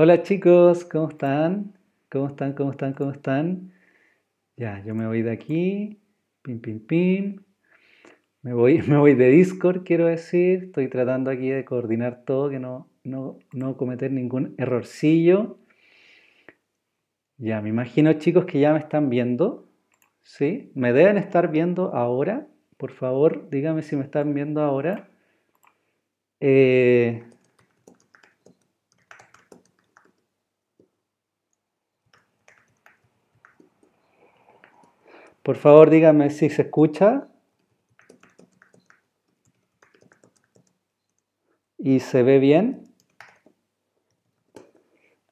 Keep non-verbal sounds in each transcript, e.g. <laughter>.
Hola chicos, ¿cómo están? ¿Cómo están? ¿Cómo están? ¿Cómo están? Ya, yo me voy de aquí. Pim, pim, pim. Me voy, <laughs> me voy de Discord, quiero decir. Estoy tratando aquí de coordinar todo, que no, no, no cometer ningún errorcillo. Ya, me imagino chicos que ya me están viendo. ¿Sí? Me deben estar viendo ahora. Por favor, dígame si me están viendo ahora. Eh, Por favor, díganme si se escucha. ¿Y se ve bien?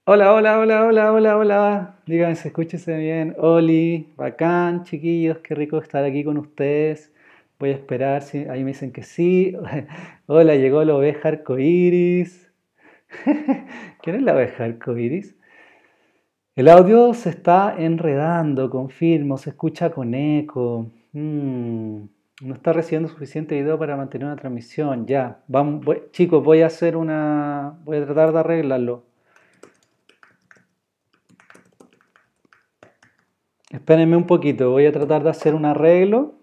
Hola, hola, hola, hola, hola, hola. Díganme, si escúchese bien. Oli, bacán, chiquillos, qué rico estar aquí con ustedes. Voy a esperar, si ahí me dicen que sí. <laughs> hola, llegó la oveja arcoiris. <laughs> ¿Quién es la oveja arcoiris? El audio se está enredando, confirmo, se escucha con eco. Mm, no está recibiendo suficiente video para mantener una transmisión. Ya, chicos, voy a hacer una. Voy a tratar de arreglarlo. Espérenme un poquito, voy a tratar de hacer un arreglo.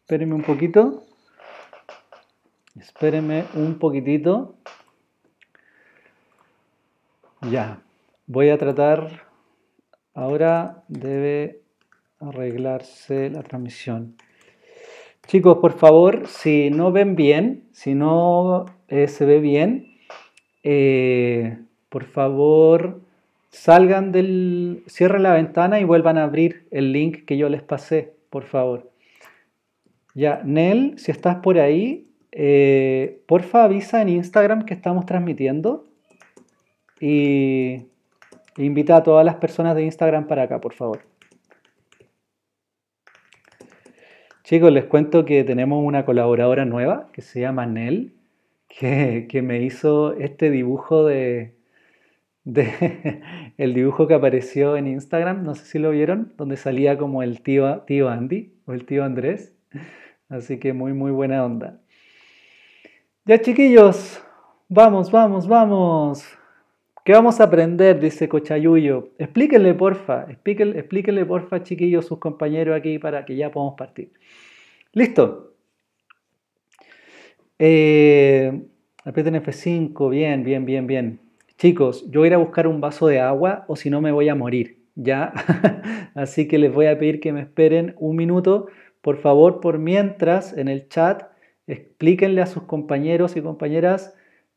Espérenme un poquito. Espérenme un poquitito. Ya, voy a tratar Ahora debe arreglarse la transmisión. Chicos, por favor, si no ven bien, si no eh, se ve bien, eh, por favor salgan del, cierren la ventana y vuelvan a abrir el link que yo les pasé, por favor. Ya, Nel, si estás por ahí, por eh, porfa avisa en Instagram que estamos transmitiendo y Invita a todas las personas de Instagram para acá, por favor. Chicos, les cuento que tenemos una colaboradora nueva que se llama Nel, que, me hizo este dibujo de, de <laughs> el dibujo que apareció en Instagram, no sé si lo vieron, donde salía como el tío, tío Andy o el tío Andrés. Así que muy, muy buena onda. Ya chiquillos, vamos, vamos, vamos vamos a aprender? Dice Cochayuyo. Explíquenle, porfa. Explíquenle, explíquenle, porfa, chiquillos, sus compañeros aquí para que ya podamos partir. Listo. Eh, aprieten F5. Bien, bien, bien, bien. Chicos, yo voy a ir a buscar un vaso de agua o si no me voy a morir. Ya. <laughs> Así que les voy a pedir que me esperen un minuto. Por favor, por mientras, en el chat, explíquenle a sus compañeros y compañeras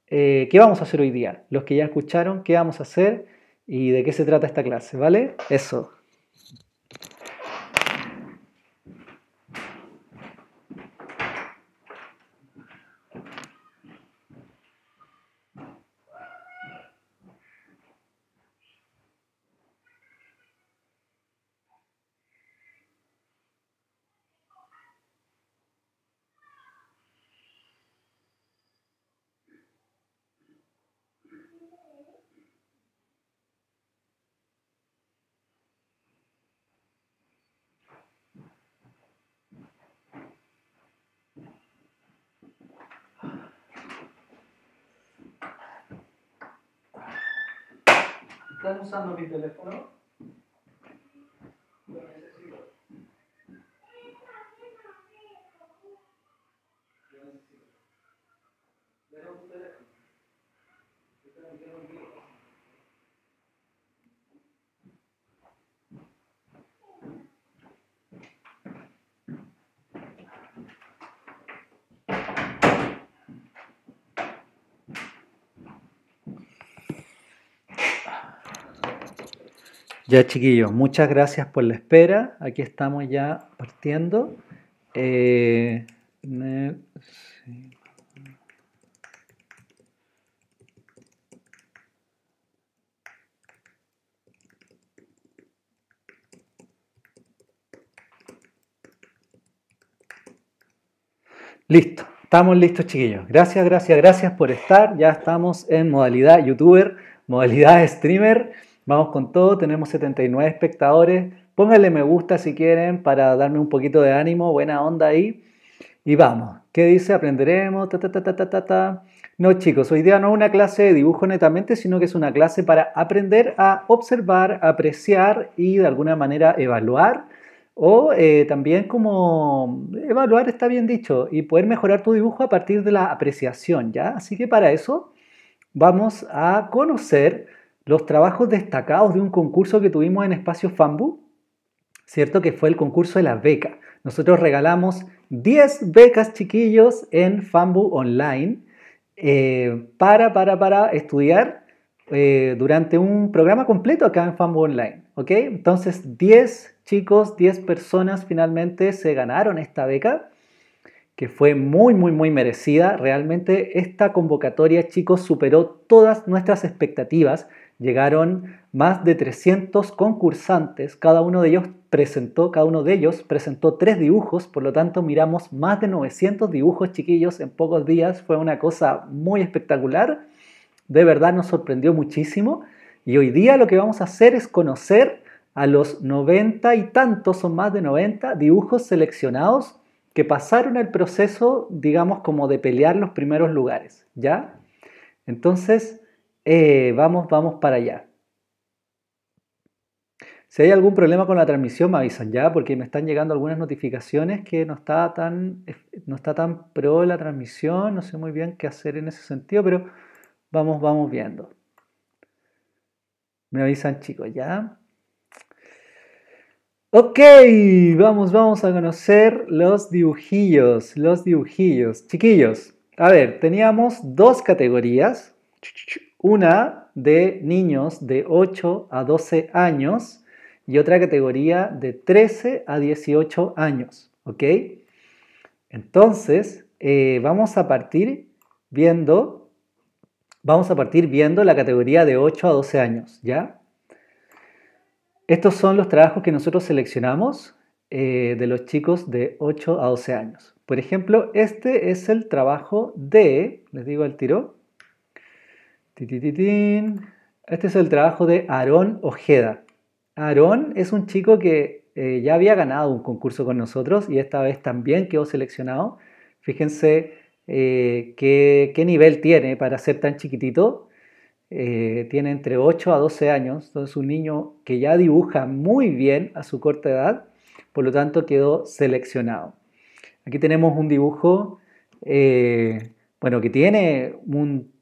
eh, qué vamos a hacer hoy día. Los que ya escucharon, qué vamos a hacer y de qué se trata esta clase, ¿vale? Eso. usando mi teléfono Ya chiquillos, muchas gracias por la espera. Aquí estamos ya partiendo. Eh, Listo, estamos listos chiquillos. Gracias, gracias, gracias por estar. Ya estamos en modalidad youtuber, modalidad streamer. Vamos con todo, tenemos 79 espectadores. Pónganle me gusta si quieren para darme un poquito de ánimo, buena onda ahí. Y vamos, ¿qué dice? Aprenderemos, No chicos, hoy día no es una clase de dibujo netamente, sino que es una clase para aprender a observar, apreciar y de alguna manera evaluar. O eh, también como evaluar está bien dicho y poder mejorar tu dibujo a partir de la apreciación, ¿ya? Así que para eso vamos a conocer los trabajos destacados de un concurso que tuvimos en Espacio Fambu, ¿cierto? Que fue el concurso de la beca. Nosotros regalamos 10 becas chiquillos en Fambu Online eh, para, para, estudiar eh, durante un programa completo acá en Fambu Online, ¿ok? Entonces 10 chicos, 10 personas finalmente se ganaron esta beca que fue muy, muy, muy merecida. Realmente esta convocatoria, chicos, superó todas nuestras expectativas llegaron más de 300 concursantes, cada uno de ellos presentó, cada uno de ellos presentó tres dibujos, por lo tanto miramos más de 900 dibujos chiquillos en pocos días, fue una cosa muy espectacular, de verdad nos sorprendió muchísimo y hoy día lo que vamos a hacer es conocer a los 90 y tantos, son más de 90 dibujos seleccionados que pasaron el proceso, digamos, como de pelear los primeros lugares, ¿ya? Entonces, eh, vamos, vamos para allá. Si hay algún problema con la transmisión, me avisan ya, porque me están llegando algunas notificaciones que no está tan, eh, no está tan pro la transmisión, no sé muy bien qué hacer en ese sentido, pero vamos, vamos viendo. Me avisan chicos, ¿ya? Ok, vamos, vamos a conocer los dibujillos, los dibujillos. Chiquillos, a ver, teníamos dos categorías. Una de niños de 8 a 12 años y otra categoría de 13 a 18 años. ¿Ok? Entonces, eh, vamos a partir viendo. Vamos a partir viendo la categoría de 8 a 12 años, ¿ya? Estos son los trabajos que nosotros seleccionamos eh, de los chicos de 8 a 12 años. Por ejemplo, este es el trabajo de, les digo al tiro, este es el trabajo de Aarón Ojeda. Aarón es un chico que eh, ya había ganado un concurso con nosotros y esta vez también quedó seleccionado. Fíjense eh, qué, nivel tiene para ser tan chiquitito. Eh, tiene entre 8 a 12 años, entonces un niño que ya dibuja muy bien a su corta edad, por lo tanto quedó seleccionado. Aquí tenemos un dibujo, bueno, que tiene un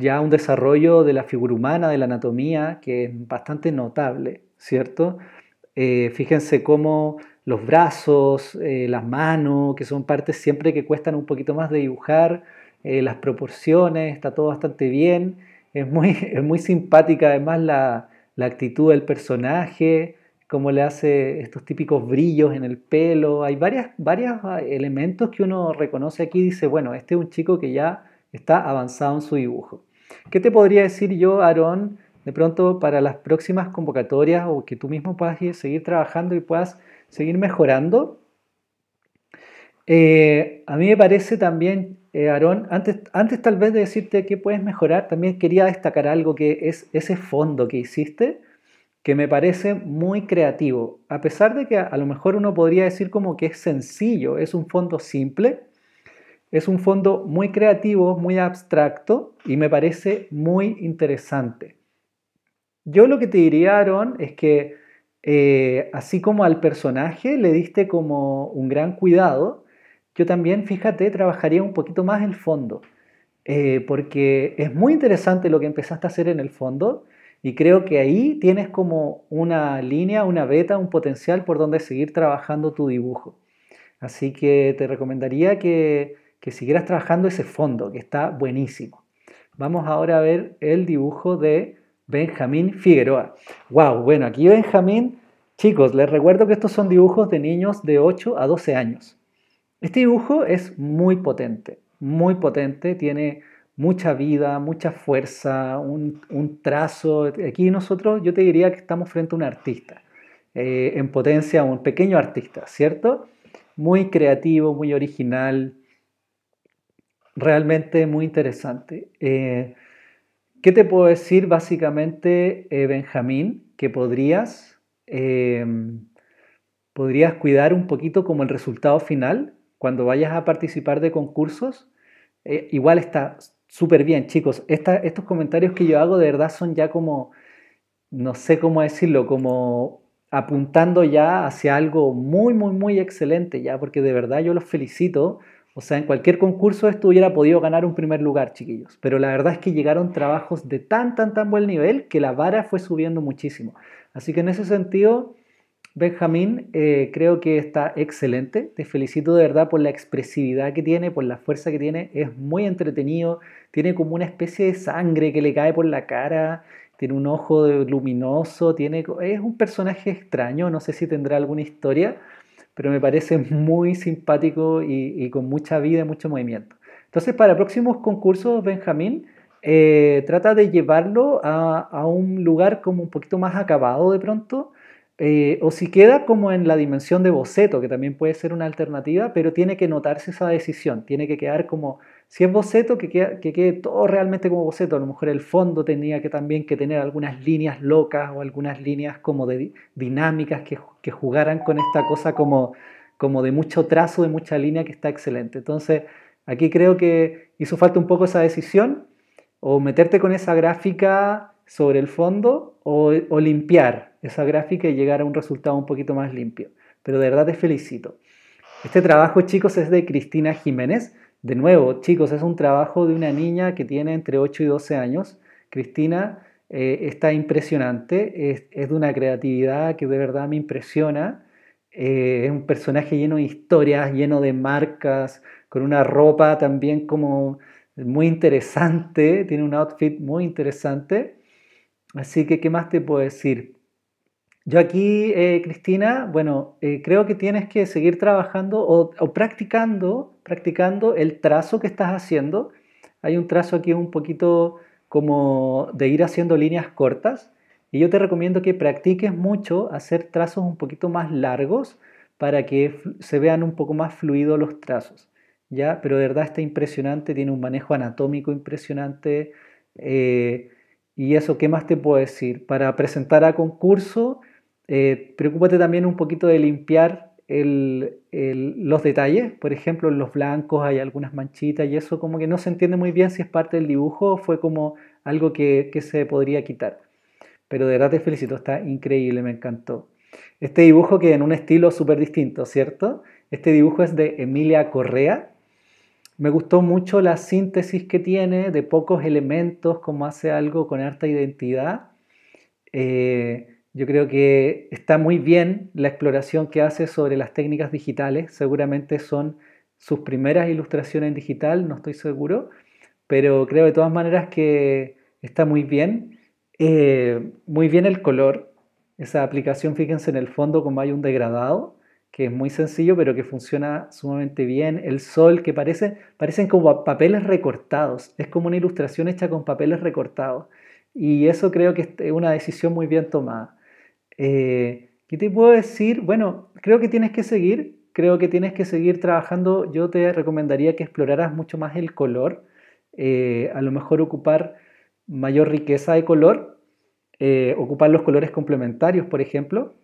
ya un desarrollo de la figura humana, de la anatomía, que es bastante notable, ¿cierto? Eh, fíjense cómo los brazos, eh, las manos, que son partes siempre que cuestan un poquito más de dibujar, eh, las proporciones, está todo bastante bien. Es muy, <laughs> muy simpática además la, actitud del personaje, cómo le hace estos típicos brillos en el pelo. Hay varios ah, elementos que uno reconoce aquí y dice, bueno, este es un chico que ya está avanzado en su dibujo. ¿Qué te podría decir yo, Aarón, de pronto para las próximas convocatorias o que tú mismo puedas seguir trabajando y puedas seguir mejorando? Eh, a mí me parece también, eh, Aarón, antes, antes tal vez de decirte qué puedes mejorar, también quería destacar algo que es ese fondo que hiciste, que me parece muy creativo. A pesar de que a, a lo mejor uno podría decir como que es sencillo, es un fondo simple, es un fondo muy creativo, muy abstracto y me parece muy interesante. Yo lo que te diría, Aaron, es que eh, así como al personaje le diste como un gran cuidado, yo también, fíjate, trabajaría un poquito más el fondo, eh, porque es muy interesante lo que empezaste a hacer en el fondo y creo que ahí tienes como una línea, una beta, un potencial por donde seguir trabajando tu dibujo. Así que te recomendaría que que siguieras trabajando ese fondo, que está buenísimo. Vamos ahora a ver el dibujo de Benjamín Figueroa. ¡Wow! Bueno, aquí Benjamín, chicos, les recuerdo que estos son dibujos de niños de 8 a 12 años. Este dibujo es muy potente, muy potente, tiene mucha vida, mucha fuerza, un, trazo. Aquí nosotros, yo te diría que estamos frente a un artista, eh, en potencia un pequeño artista, ¿cierto? Muy creativo, muy original, realmente muy interesante. Eh, ¿Qué te puedo decir básicamente, eh, Benjamín? Que podrías, em, podrías cuidar un poquito como el resultado final cuando vayas a participar de concursos. Eh, igual está súper bien, chicos. estos comentarios que yo hago de verdad son ya como, no sé cómo decirlo, como apuntando ya hacia algo muy, muy, muy excelente, ya, porque de verdad yo los felicito o sea, en cualquier concurso esto hubiera podido ganar un primer lugar, chiquillos. Pero la verdad es que llegaron trabajos de tan, tan, tan buen nivel que la vara fue subiendo muchísimo. Así que en ese sentido, Benjamín, eh, creo que está excelente. Te felicito de verdad por la expresividad que tiene, por la fuerza que tiene. Es muy entretenido. Tiene como una especie de sangre que le cae por la cara. Tiene un ojo luminoso. Tiene... Es un personaje extraño. No sé si tendrá alguna historia pero me parece muy simpático y, con mucha vida y mucho movimiento. Entonces, para próximos concursos, Benjamín, eh, trata de llevarlo a, un lugar como un poquito más acabado de pronto, eh, o si queda como en la dimensión de boceto, que también puede ser una alternativa, pero tiene que notarse esa decisión, tiene que quedar como si es boceto, que quede, todo realmente como boceto. A lo mejor el fondo tenía que también que tener algunas líneas locas o algunas líneas como de dinámicas que, jugaran con esta cosa como, como de mucho trazo, de mucha línea que está excelente. Entonces, aquí creo que hizo falta un poco esa decisión o meterte con esa gráfica sobre el fondo o, o limpiar esa gráfica y llegar a un resultado un poquito más limpio. Pero de verdad te felicito. Este trabajo, chicos, es de Cristina Jiménez. De nuevo, chicos, es un trabajo de una niña que tiene entre 8 y 12 años. Cristina eh, está impresionante, es, de una creatividad que de verdad me impresiona. Eh, es un personaje lleno de historias, lleno de marcas, con una ropa también como muy interesante, tiene un outfit muy interesante. Así que, ¿qué más te puedo decir? Yo aquí, eh, Cristina, bueno, creo que tienes que seguir trabajando o practicando practicando, el trazo que estás haciendo. Hay un trazo aquí un poquito como de ir haciendo líneas cortas y yo te recomiendo que practiques mucho hacer trazos un poquito más largos para que se vean un poco más fluidos los trazos. ¿ya? Pero de verdad está impresionante, tiene un manejo anatómico impresionante. Eh, y eso, ¿qué más te puedo decir? Para presentar a concurso, eh, preocúpate también un poquito de limpiar los detalles, por ejemplo, en los blancos hay algunas manchitas y eso como que no se entiende muy bien si es parte del dibujo o fue como algo que, que, se podría quitar. Pero de verdad te felicito, está increíble, me encantó. Este dibujo que en un estilo súper distinto, ¿cierto? Este dibujo es de Emilia Correa. Me gustó mucho la síntesis que tiene de pocos elementos, como hace algo con harta identidad. Eh, yo creo que está muy bien la exploración que hace sobre las técnicas digitales. Seguramente son sus primeras ilustraciones en digital, no estoy seguro, pero creo de todas maneras que está muy bien. Eh, muy bien el color. Esa aplicación, fíjense en el fondo como hay un degradado, que es muy sencillo, pero que funciona sumamente bien. El sol, que parece, parecen como papeles recortados. Es como una ilustración hecha con papeles recortados. Y eso creo que es una decisión muy bien tomada. Eh, ¿Qué te puedo decir? Bueno, creo que tienes que seguir, creo que tienes que seguir trabajando. Yo te recomendaría que exploraras mucho más el color, eh, a lo mejor ocupar mayor riqueza de color, eh, ocupar los colores complementarios, por ejemplo.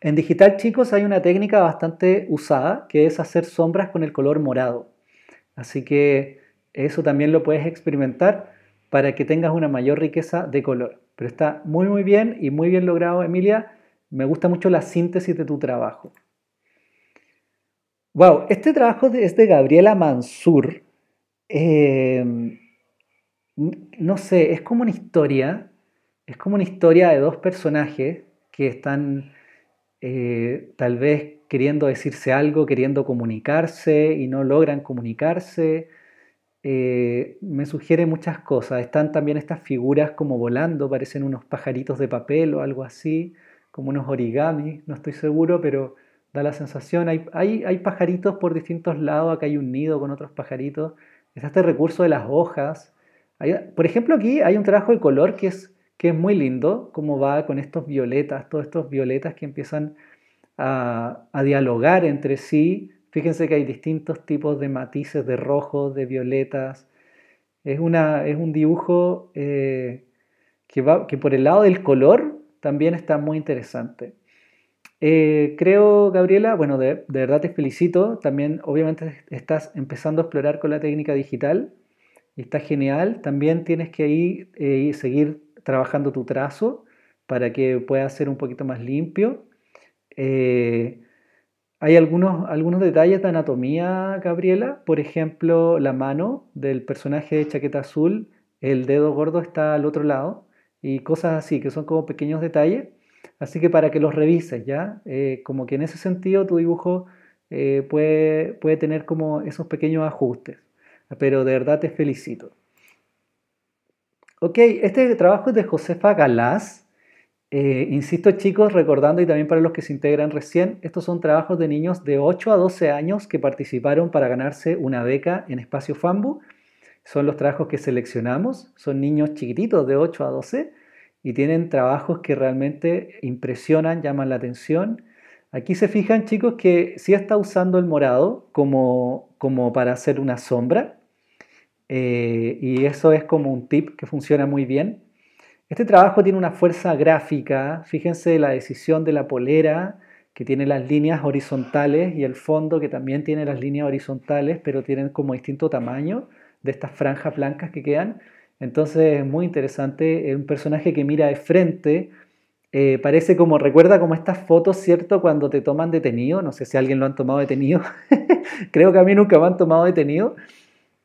En digital, chicos, hay una técnica bastante usada que es hacer sombras con el color morado. Así que eso también lo puedes experimentar para que tengas una mayor riqueza de color. Pero está muy muy bien y muy bien logrado, Emilia. Me gusta mucho la síntesis de tu trabajo. Wow, este trabajo es de Gabriela Mansur. Em, no sé, es como una historia. Es como una historia de dos personajes que están eh, tal vez queriendo decirse algo, queriendo comunicarse y no logran comunicarse eh, me sugiere muchas cosas. Están también estas figuras como volando, parecen unos pajaritos de papel o algo así, como unos origami, no estoy seguro, pero da la sensación. Hay, pajaritos por distintos lados, acá hay un nido con otros pajaritos. Está este recurso de las hojas. por ejemplo, aquí hay un trabajo de color que es, muy lindo, como va con estos violetas, todos estos violetas que empiezan a dialogar entre sí Fíjense que hay distintos tipos de matices de rojos, de violetas. Es, una, es un dibujo eh, que, va, que, por el lado del color también está muy interesante. Eh, creo, Gabriela, bueno, de, verdad te felicito. También obviamente estás empezando a explorar con la técnica digital. está genial. También tienes que ahí eh, seguir trabajando tu trazo para que pueda ser un poquito más limpio. Hay algunos, algunos detalles de anatomía, Gabriela. Por ejemplo, la mano del personaje de chaqueta azul, el dedo gordo está al otro lado y cosas así, que son como pequeños detalles. Así que para que los revises, ¿ya? Eh, como que en ese sentido tu dibujo eh, puede, puede tener como esos pequeños ajustes. Pero de verdad te felicito. Ok, este trabajo es de Josefa Galás. Eh, insisto chicos, recordando y también para los que se integran recién, estos son trabajos de niños de 8 a 12 años que participaron para ganarse una beca en Espacio FAMBU. Son los trabajos que seleccionamos, son niños chiquititos de 8 a 12 y tienen trabajos que realmente impresionan, llaman la atención. Aquí se fijan chicos que sí está usando el morado como, para hacer una sombra eh, y eso es como un tip que funciona muy bien este trabajo tiene una fuerza gráfica, fíjense la decisión de la polera que tiene las líneas horizontales y el fondo que también tiene las líneas horizontales, pero tienen como distinto tamaño de estas franjas blancas que quedan. Entonces es muy interesante, es un personaje que mira de frente, eh, parece como, recuerda como estas fotos, ¿cierto? Cuando te toman detenido, no sé si alguien lo han tomado detenido, <laughs> creo que a mí nunca me han tomado detenido,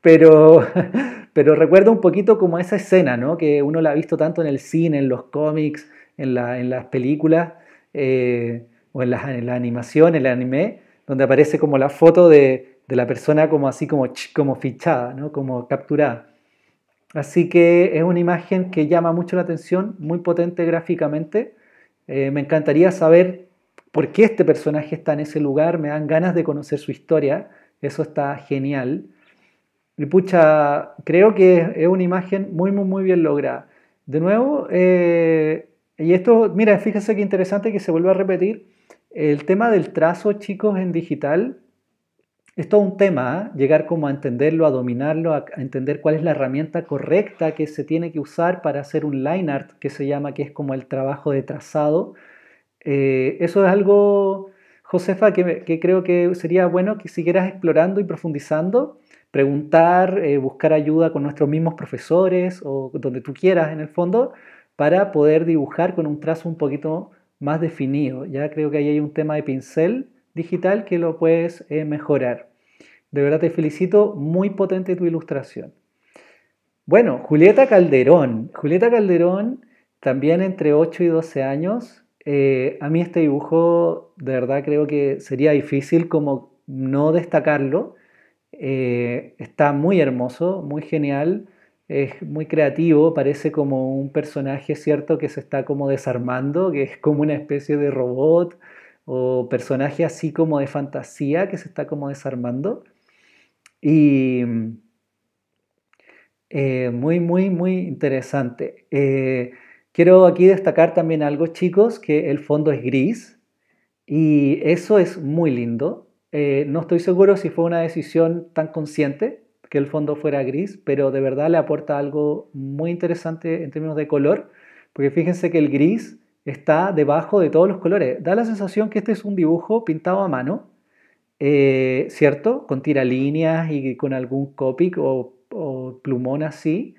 pero, <laughs> pero recuerda un poquito como esa escena, ¿no? Que uno la ha visto tanto en el cine, en los cómics, en, las películas eh, o en la, animación, en el anime, donde aparece como la foto de, la persona como así como, fichada, ¿no? Como capturada. Así que es una imagen que llama mucho la atención, muy potente gráficamente. Eh, me encantaría saber por qué este personaje está en ese lugar, me dan ganas de conocer su historia, eso está genial. Y pucha, creo que es una imagen muy, muy, muy bien lograda. De nuevo, eh, y esto, mira, fíjese qué interesante que se vuelva a repetir. El tema del trazo, chicos, en digital, es un tema, ¿ah? llegar como a entenderlo, a dominarlo, a, entender cuál es la herramienta correcta que se tiene que usar para hacer un line art, que se llama, que es como el trabajo de trazado. Eh, eso es algo, Josefa, que, que creo que sería bueno que siguieras explorando y profundizando preguntar, eh, buscar ayuda con nuestros mismos profesores o donde tú quieras en el fondo, para poder dibujar con un trazo un poquito más definido. Ya creo que ahí hay un tema de pincel digital que lo puedes eh, mejorar. De verdad te felicito, muy potente tu ilustración. Bueno, Julieta Calderón. Julieta Calderón, también entre 8 y 12 años. Eh, a mí este dibujo, de verdad creo que sería difícil como no destacarlo eh, está muy hermoso, muy genial, es muy creativo, parece como un personaje, ¿cierto?, que se está como desarmando, que es como una especie de robot o personaje así como de fantasía que se está como desarmando. Y eh, muy, muy, muy interesante. Eh, quiero aquí destacar también algo, chicos, que el fondo es gris y eso es muy lindo. Eh, no estoy seguro si fue una decisión tan consciente que el fondo fuera gris, pero de verdad le aporta algo muy interesante en términos de color, porque fíjense que el gris está debajo de todos los colores. Da la sensación que este es un dibujo pintado a mano, eh, ¿cierto? Con tiralíneas y con algún Copic o, plumón así,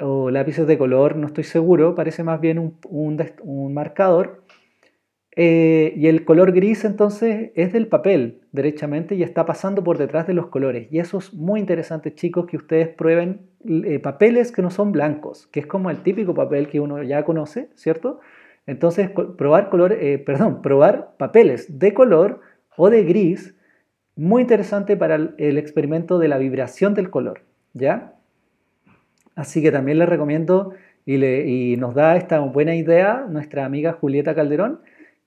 o lápices de color, no estoy seguro, parece más bien un marcador eh, y el color gris entonces es del papel, derechamente, y está pasando por detrás de los colores. Y eso es muy interesante, chicos, que ustedes prueben eh, papeles que no son blancos, que es como el típico papel que uno ya conoce, ¿cierto? Entonces, probar, color, eh, perdón, probar papeles de color o de gris, muy interesante para el, experimento de la vibración del color, ¿ya? Así que también les recomiendo y nos da esta buena idea nuestra amiga Julieta Calderón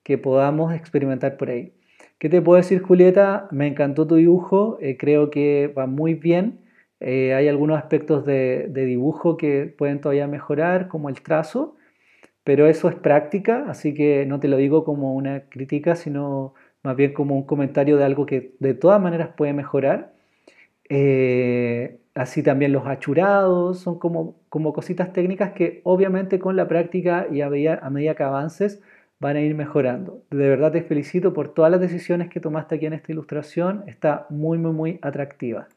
que podamos experimentar por ahí. ¿Qué te puedo decir, Julieta? Me encantó tu dibujo, eh, creo que va muy bien. Eh, hay algunos aspectos de, dibujo que pueden todavía mejorar, como el trazo, pero eso es práctica, así que no te lo digo como una crítica, sino más bien como un comentario de algo que de todas maneras puede mejorar. Eh, así también los achurados, son como, como cositas técnicas que obviamente con la práctica y a medida que avances van a ir mejorando. De verdad te felicito por todas las decisiones que tomaste aquí en esta ilustración. Está muy, muy, muy atractiva.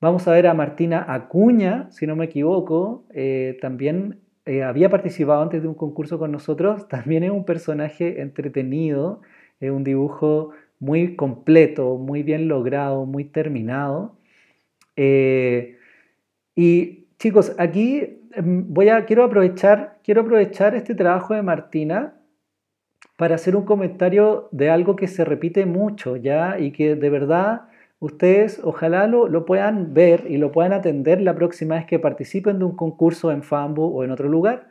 Vamos a ver a Martina Acuña, si no me equivoco, eh, también eh, había participado antes de un concurso con nosotros, <laughs> también es un personaje entretenido, es un dibujo muy completo, muy bien logrado, muy terminado. Eh, y Chicos, aquí em, voy a, quiero, aprovechar, quiero aprovechar este trabajo de Martina para hacer un comentario de algo que se repite mucho, ¿ya? Y que de verdad ustedes ojalá lo, lo, puedan ver y lo puedan atender la próxima vez que participen de un concurso en FAMBU o en otro lugar.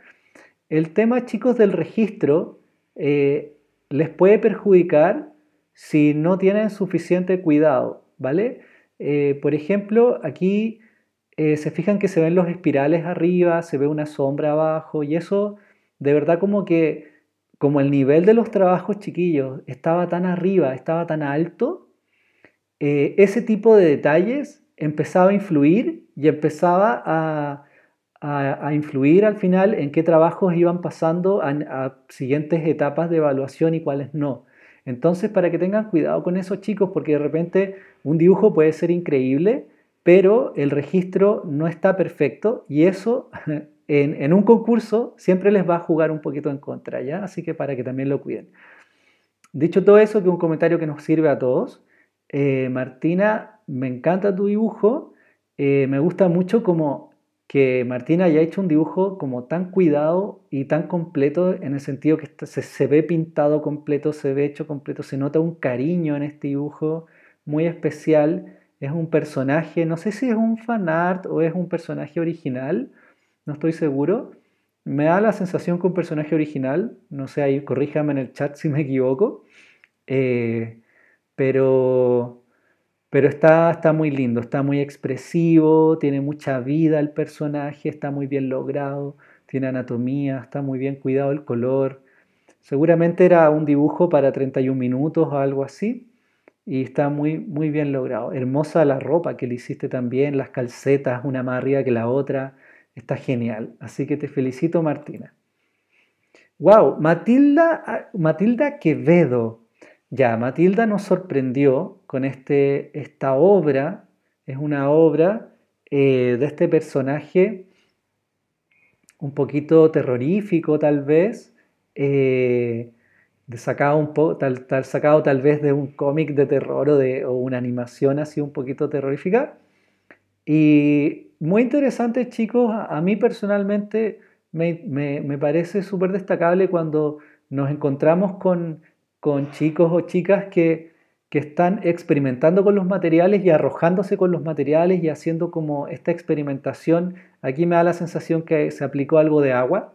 El tema, chicos, del registro eh, les puede perjudicar si no tienen suficiente cuidado, ¿vale? Eh, por ejemplo, aquí eh, se fijan que se ven los espirales arriba, se ve una sombra abajo y eso de verdad como que como el nivel de los trabajos chiquillos estaba tan arriba, estaba tan alto, eh, ese tipo de detalles empezaba a influir y empezaba a, a, influir al final en qué trabajos iban pasando a, a siguientes etapas de evaluación y cuáles no. Entonces, para que tengan cuidado con eso chicos, porque de repente un dibujo puede ser increíble, pero el registro no está perfecto y eso <laughs> en, un concurso siempre les va a jugar un poquito en contra, ¿ya? Así que para que también lo cuiden. Dicho todo eso, que un comentario que nos sirve a todos. Eh, Martina, me encanta tu dibujo. Eh, me gusta mucho como que Martina haya hecho un dibujo como tan cuidado y tan completo en el sentido que se ve pintado completo, se ve hecho completo, se nota un cariño en este dibujo muy especial es un personaje, no sé si es un fanart o es un personaje original, no estoy seguro. Me da la sensación que un personaje original, no sé, ahí corríjame en el chat si me equivoco, eh, pero, pero está, está muy lindo, está muy expresivo, tiene mucha vida el personaje, está muy bien logrado, tiene anatomía, está muy bien cuidado el color. Seguramente era un dibujo para 31 minutos o algo así, y está muy, muy bien logrado. Hermosa la ropa que le hiciste también, las calcetas, una más arriba que la otra. Está genial. Así que te felicito, Martina. ¡Wow! Matilda, ah, Matilda Quevedo. Ya, Matilda nos sorprendió con este, esta obra. Es una obra eh, de este personaje un poquito terrorífico, tal vez. Eh, sacado tal, sacado tal vez de un cómic de terror o de una animación así un poquito terrorífica. Y muy interesante, chicos, a, mí personalmente me, parece súper destacable cuando nos encontramos con, chicos o chicas que, que, están experimentando con los materiales y arrojándose con los materiales y haciendo como esta experimentación. Aquí me da la sensación que se aplicó algo de agua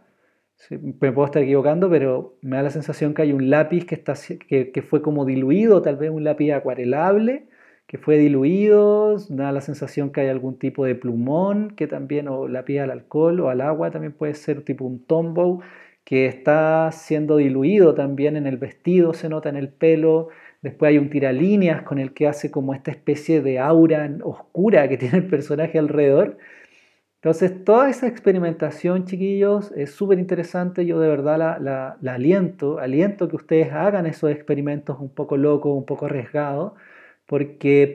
me puedo estar equivocando, pero me da la sensación que hay un lápiz que, que, fue como diluido, tal vez un lápiz acuarelable, que fue diluido, me da la sensación que hay algún tipo de plumón, que también, o lápiz al alcohol o al agua, también puede ser tipo un tombow, que está siendo diluido también en el vestido, se nota en el pelo, después hay un tiralíneas con el que hace como esta especie de aura oscura que <laughs> tiene el personaje alrededor, entonces, toda esa experimentación, chiquillos, es súper interesante. Yo de verdad la, aliento, aliento que ustedes hagan esos experimentos un poco locos, un poco arriesgados, porque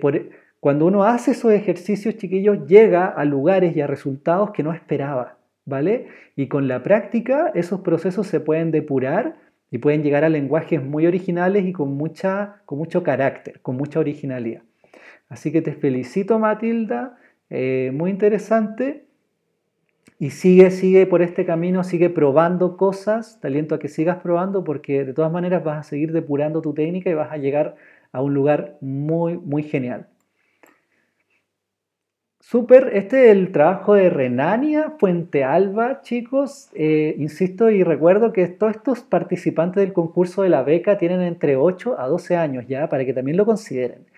cuando uno hace esos ejercicios, chiquillos, llega a lugares y a resultados que no esperaba, ¿vale? Y con la práctica, esos procesos se pueden depurar y pueden llegar a lenguajes muy originales y con, mucha, con mucho carácter, con mucha originalidad. Así que te felicito, Matilda. Eh, muy interesante. Y sigue, sigue por este camino, sigue probando cosas, te aliento a que sigas probando porque de todas maneras vas a seguir depurando tu técnica y vas a llegar a un lugar muy, muy genial. Super. este es el trabajo de Renania Fuente Alba, chicos. Eh, insisto y recuerdo que todos estos participantes del concurso de la beca tienen entre 8 a 12 años ya, para que también lo consideren.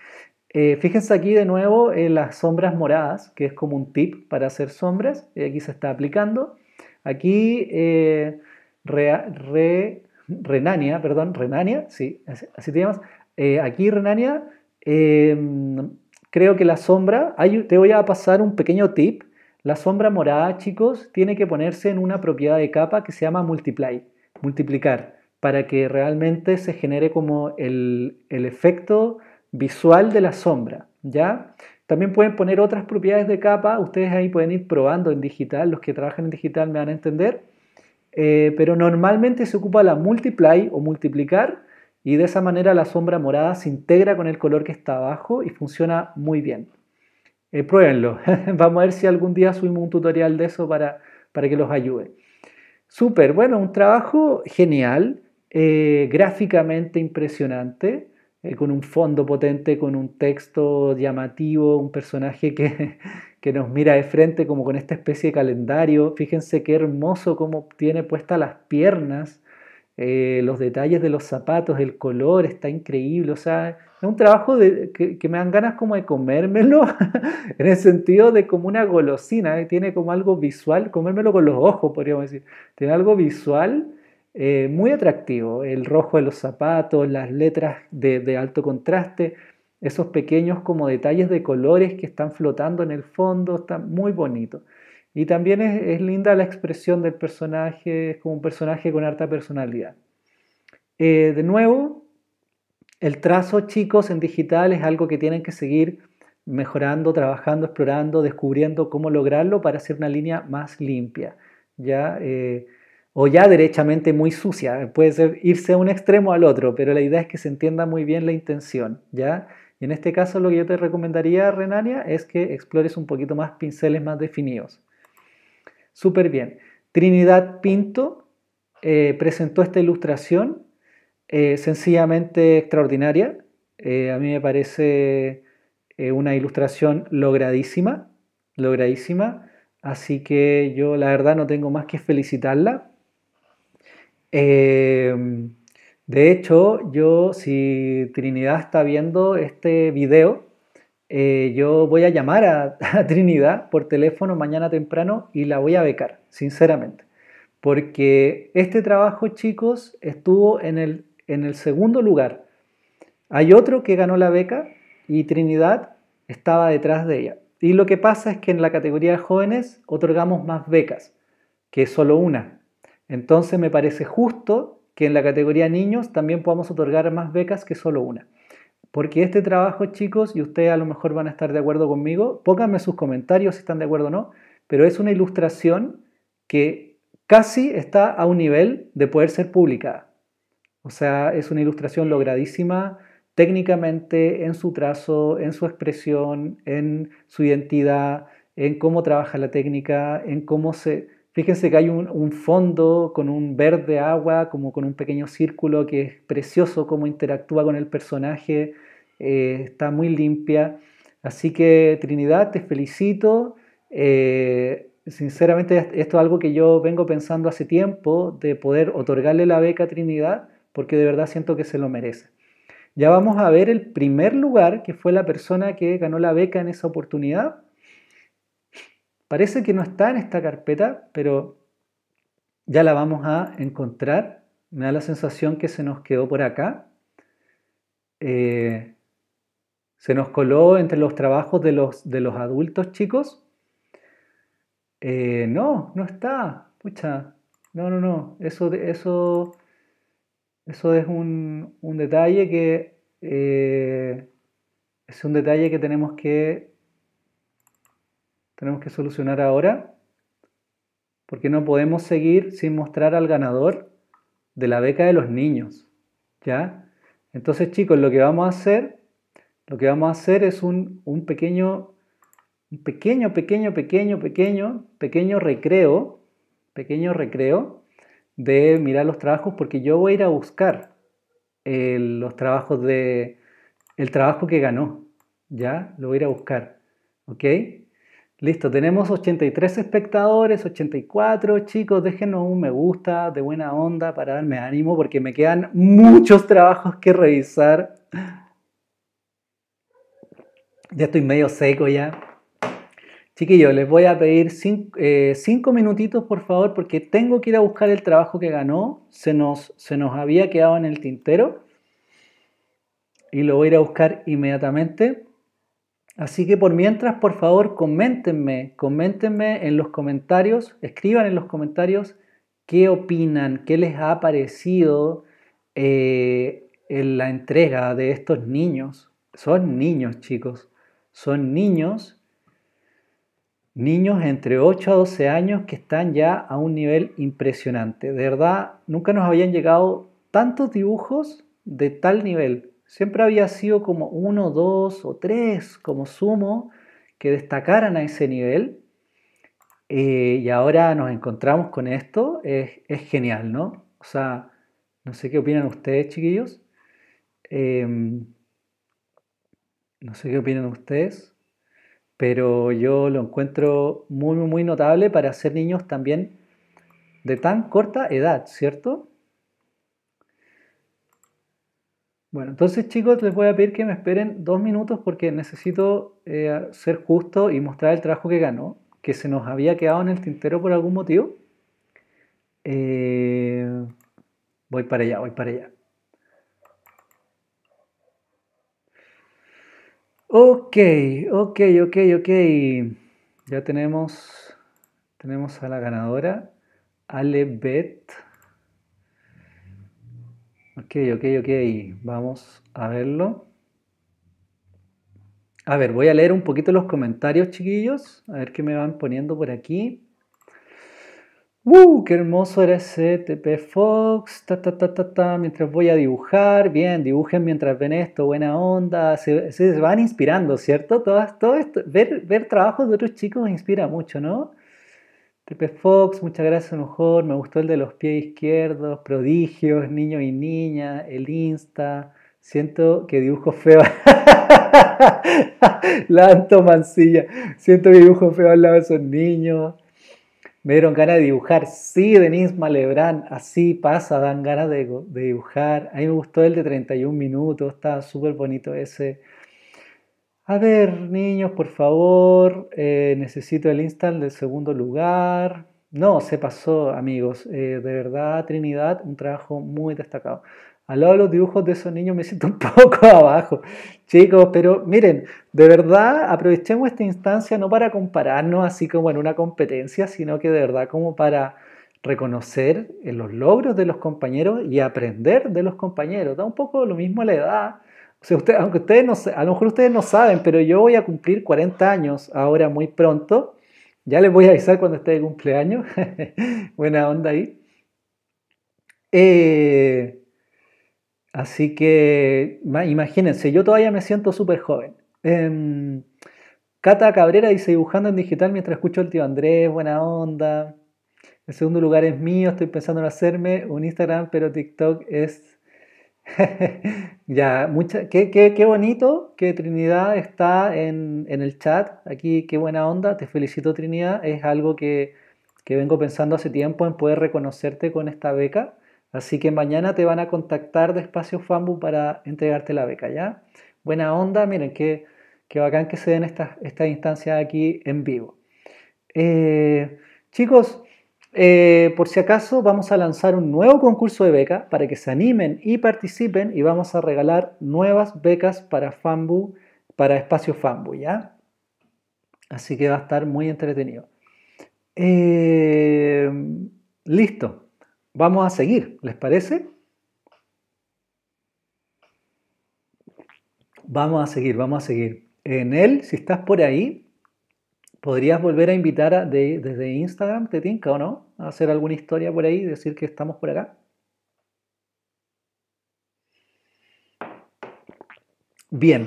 Eh, fíjense aquí de nuevo en eh, las sombras moradas, que es como un tip para hacer sombras. aquí se está aplicando. Aquí eh, Renania, perdón, Renania, sí, así, te llamas. aquí Renania, em, creo que la sombra, te voy a pasar un pequeño tip. La sombra morada, chicos, tiene que ponerse en una propiedad de capa que se llama multiply, multiplicar, para que realmente se genere como el efecto visual de la sombra, ¿ya? También pueden poner otras propiedades de capa, ustedes ahí pueden ir probando en digital, los que trabajan en digital me van a entender, eh, pero normalmente se ocupa la multiply o multiplicar y de esa manera la sombra morada se integra con el color que está abajo y funciona muy bien. Eh, pruébenlo, <laughs> vamos a ver si algún día subimos un tutorial de eso para, para que los ayude. Súper, bueno, un trabajo genial, eh, gráficamente impresionante. Eh, con un fondo potente, con un texto llamativo, un personaje <laughs> que, nos mira de frente como con esta especie de calendario. Fíjense qué hermoso como tiene puestas las piernas, eh, los detalles de los zapatos, el color, está increíble. O sea, es un trabajo que, me dan ganas como de comérmelo, <laughs> en el sentido de como una golosina, eh, tiene como algo visual, comérmelo con los ojos, podríamos decir. Tiene algo visual eh, muy atractivo, el rojo de los zapatos, las letras de, alto contraste, esos pequeños como detalles de colores que están flotando en el fondo, está muy bonito. Y también es, linda la expresión del personaje, es como un personaje con harta personalidad. Eh, de nuevo, el trazo, chicos, en digital es algo que tienen que seguir mejorando, trabajando, explorando, descubriendo cómo lograrlo para hacer una línea más limpia. Ya. Eh, o ya derechamente muy sucia. Puede irse de un extremo al otro, pero la idea es que se entienda muy bien la intención, ¿ya? Y en este caso lo que yo te recomendaría, Renania, es que explores un poquito más pinceles más definidos. Súper bien. Trinidad Pinto eh, presentó esta ilustración eh, sencillamente extraordinaria. Eh, a mí me parece una ilustración logradísima, logradísima. Así que yo la verdad no tengo más que felicitarla Em, de hecho, yo, si Trinidad está viendo este video, eh, yo voy a llamar <laughs> a, Trinidad por teléfono mañana temprano y la voy a becar, sinceramente. Porque este trabajo, chicos, estuvo en el, en el segundo lugar. Hay otro que ganó la beca y Trinidad estaba detrás de ella. Y lo que pasa es que en la categoría de jóvenes otorgamos más becas que solo una. Entonces me parece justo que en la categoría niños también podamos otorgar más becas que solo una. Porque este trabajo, chicos, y ustedes a lo mejor van a estar de acuerdo conmigo, pónganme sus comentarios si están de acuerdo o no, pero es una ilustración que casi está a un nivel de poder ser publicada. O sea, es una ilustración logradísima técnicamente, en su trazo, en su expresión, en su identidad, en cómo trabaja la técnica, en cómo se Fíjense que hay un, fondo con un verde agua, como con un pequeño círculo que es precioso cómo interactúa con el personaje, eh, está muy limpia. Así que Trinidad, te felicito. Eh, sinceramente esto es algo que yo vengo pensando hace tiempo de poder otorgarle la beca a Trinidad porque de verdad siento que se lo merece. Ya vamos a ver el primer lugar, que fue la persona que ganó la beca en esa oportunidad. Parece que no está en esta carpeta, pero ya la vamos a encontrar. Me da la sensación que se nos quedó por acá. Eh, se nos coló entre los trabajos de los, de los adultos chicos. Eh, no, no está. Pucha, no, no, no. Eso, eso, eso es un, detalle que eh, es un detalle que tenemos que tenemos que solucionar ahora, porque no podemos seguir sin mostrar al ganador de la beca de los niños, ¿ya? Entonces, chicos, lo que vamos a hacer, lo que vamos a hacer es un, pequeño, pequeño, pequeño, pequeño, pequeño, pequeño recreo, pequeño recreo de mirar los trabajos, porque yo voy a ir a buscar el, eh, los trabajos de, el trabajo que ganó, ¿ya? Lo voy a ir a buscar, ¿ok? Listo, tenemos 83 espectadores, 84 chicos, déjenos un me gusta de buena onda para darme ánimo porque me quedan muchos trabajos que revisar. Ya estoy medio seco ya. Chiquillos, les voy a pedir 5 eh, minutitos por favor porque tengo que ir a buscar el trabajo que ganó. Se nos, se nos había quedado en el tintero y lo voy a ir a buscar inmediatamente. Así que por mientras, por favor, coméntenme, coméntenme en los comentarios, escriban en los comentarios qué opinan, qué les ha parecido eh, en la entrega de estos niños. Son niños, chicos, son niños, niños entre 8 a 12 años que están ya a un nivel impresionante. De verdad, nunca nos habían llegado tantos dibujos de tal nivel. Siempre había sido como uno, dos o tres como sumo que destacaran a ese nivel. Eh, y ahora nos encontramos con esto, es, genial, ¿no? O sea, no sé qué opinan ustedes, chiquillos. Em, no sé qué opinan ustedes, pero yo lo encuentro muy, muy notable para ser niños también de tan corta edad, ¿cierto? Bueno, entonces chicos, les voy a pedir que me esperen dos minutos porque necesito eh, ser justo y mostrar el trabajo que ganó, que se nos había quedado en el tintero por algún motivo. Eh, voy para allá, voy para allá. Ok, ok, ok, ok. Ya tenemos, tenemos a la ganadora, Alebet. Ok, ok, ok. Vamos a verlo. A ver, voy a leer un poquito los comentarios, chiquillos. A ver qué me van poniendo por aquí. ¡Uh! ¡Qué hermoso era ese TP Fox! Ta, ta, ta, ta, Mientras voy a dibujar. Bien, dibujen mientras ven esto. Buena onda. Se, van inspirando, ¿cierto? todo esto. Ver, ver trabajos de otros chicos inspira mucho, ¿no? Pepe Fox, muchas gracias, mejor, Me gustó el de los pies izquierdos, prodigios, niños y niñas, el Insta. Siento que dibujo feo. <laughs> Lanto Mancilla. Siento que dibujo feo al lado de esos niños. Me dieron ganas de dibujar. Sí, Denise Malebrán, así pasa, dan ganas de, de dibujar. A mí me gustó el de 31 minutos, está súper bonito ese. A ver, niños, por favor, eh, necesito el instant del segundo lugar. No, se pasó, amigos. Eh, de verdad, Trinidad, un trabajo muy destacado. Al lado de los dibujos de esos niños me siento <laughs> un poco abajo, chicos, pero miren, de verdad aprovechemos esta instancia no para compararnos así como en una competencia, sino que de verdad como para reconocer eh, los logros de los compañeros y aprender de los compañeros. Da un poco lo mismo a la edad, aunque ustedes no, a lo mejor ustedes no saben, pero yo voy a cumplir 40 años ahora muy pronto. Ya les voy a avisar cuando esté de cumpleaños. <laughs> Buena onda ahí. Eh, así que imagínense, yo todavía me siento súper joven. Em, Cata Cabrera dice dibujando en digital mientras escucho el tío Andrés, buena onda. El segundo lugar es mío, estoy pensando en hacerme un Instagram, pero TikTok es <laughs> ya, mucha, qué, bonito que Trinidad está en, el chat. Aquí, qué buena onda. Te felicito, Trinidad. Es algo que, vengo pensando hace tiempo en poder reconocerte con esta beca. Así que mañana te van a contactar de Espacio Fambu para entregarte la beca, ¿ya? Buena onda, miren, qué, bacán que se den estas, instancias aquí en vivo. Eh, chicos, eh, por si acaso, vamos a lanzar un nuevo concurso de beca para que se animen y participen y vamos a regalar nuevas becas para FAMBU, para espacio FAMBU, ¿ya? Así que va a estar muy entretenido. Eh, listo, vamos a seguir, ¿les parece? Vamos a seguir, vamos a seguir. En él, si estás por ahí, ¿Podrías volver a invitar desde Instagram, te tinca o no? A hacer alguna historia por ahí decir que estamos por acá. Bien.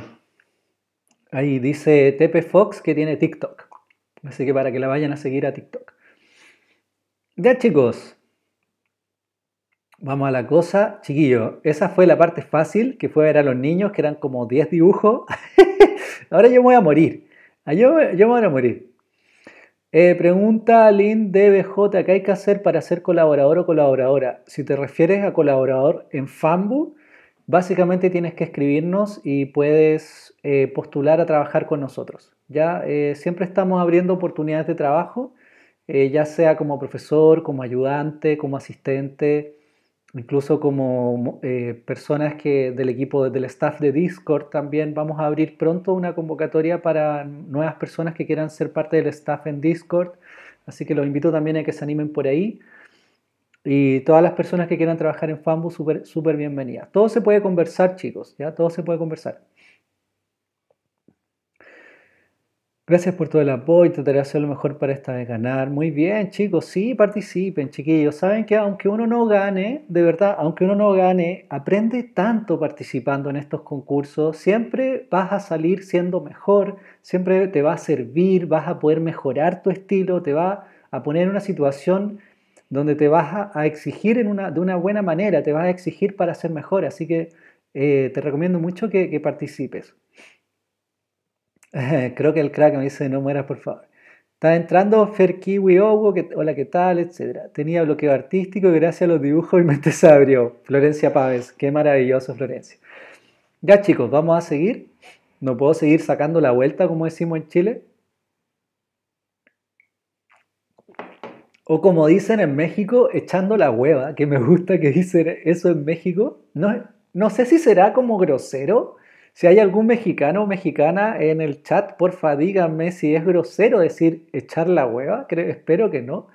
Ahí dice Tepe Fox que tiene TikTok. Así que para que la vayan a seguir a TikTok. Ya chicos. Vamos a la cosa, chiquillo. Esa fue la parte fácil, que fue ver a los niños, que eran como 10 dibujos. <laughs> Ahora yo me voy a morir. Ah, yo, me voy a morir. Eh, pregunta Lynn DBJ, ¿qué hay que hacer para ser colaborador o colaboradora? Si te refieres a colaborador en Fambu, básicamente tienes que escribirnos y puedes eh, postular a trabajar con nosotros. Ya eh, siempre estamos abriendo oportunidades de trabajo, ya sea como profesor, como ayudante, como asistente, incluso como eh, personas que del equipo del staff de Discord también vamos a abrir pronto una convocatoria para nuevas personas que quieran ser parte del staff en Discord, así que los invito también a que se animen por ahí. Y todas las personas que quieran trabajar en Fanbu, súper super bienvenidas. Todo se puede conversar, chicos, ¿ya? Todo se puede conversar. Gracias por todo el apoyo, trataré de hacer lo mejor para esta vez ganar. Muy bien, chicos, sí, participen, chiquillos. Saben que aunque uno no gane, de verdad, aunque uno no gane, aprende tanto participando en estos concursos. Siempre vas a salir siendo mejor, siempre te va a servir, vas a poder mejorar tu estilo, te va a poner en una situación donde te vas a, exigir en una, de una buena manera, te vas a exigir para ser mejor. Así que eh, te recomiendo mucho que participes. <laughs> Creo que el crack me dice no mueras por favor. está entrando Fer Kiwi Owo, que, hola, ¿qué tal? etcétera. Tenía bloqueo artístico y gracias a los dibujos mi mente <laughs> se abrió. Florencia Pávez, qué maravilloso Florencia. Ya chicos, vamos a seguir. No puedo seguir sacando la vuelta como decimos en Chile. O como dicen en México, echando la hueva, que me gusta que dicen eso en México. No, no sé si será como grosero, si hay algún mexicano o mexicana en el chat, porfa díganme si es grosero decir echar la hueva. espero que no.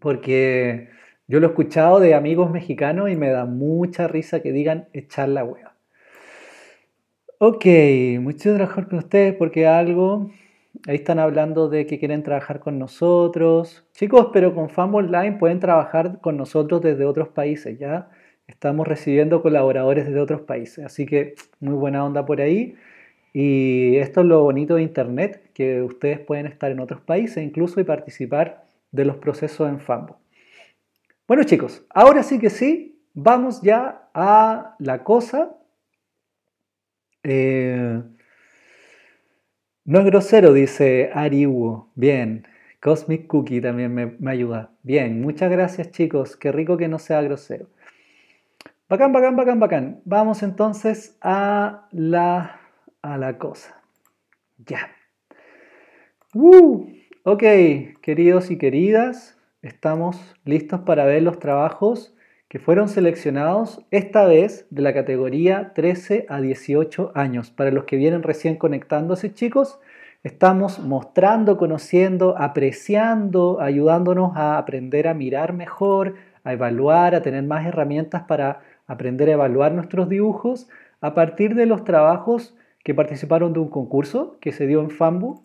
Porque yo lo he escuchado de amigos mexicanos y me da mucha risa que digan echar la hueva. Ok, mucho trabajar con ustedes porque algo. Ahí están hablando de que quieren trabajar con nosotros. Chicos, pero con FAM Online pueden trabajar con nosotros desde otros países, ¿ya? estamos recibiendo colaboradores de otros países. Así que muy buena onda por ahí. Y esto es lo bonito de Internet, que ustedes pueden estar en otros países incluso y participar de los procesos en Fambo. Bueno chicos, ahora sí que sí, vamos ya a la cosa. Eh, no es grosero, dice Ariwo. Bien. Cosmic Cookie también me ayuda. Bien, muchas gracias chicos. Qué rico que no sea grosero. Bacán, bacán, bacán, bacán. Vamos entonces a la, a la cosa. Ya. Ok, queridos y queridas, estamos listos para ver los trabajos que fueron seleccionados esta vez de la categoría 13 a 18 años. Para los que vienen recién conectándose, chicos, estamos mostrando, conociendo, apreciando, ayudándonos a aprender a mirar mejor, a evaluar, a tener más herramientas para aprender a evaluar nuestros dibujos a partir de los trabajos que participaron de un concurso que se dio en FAMBU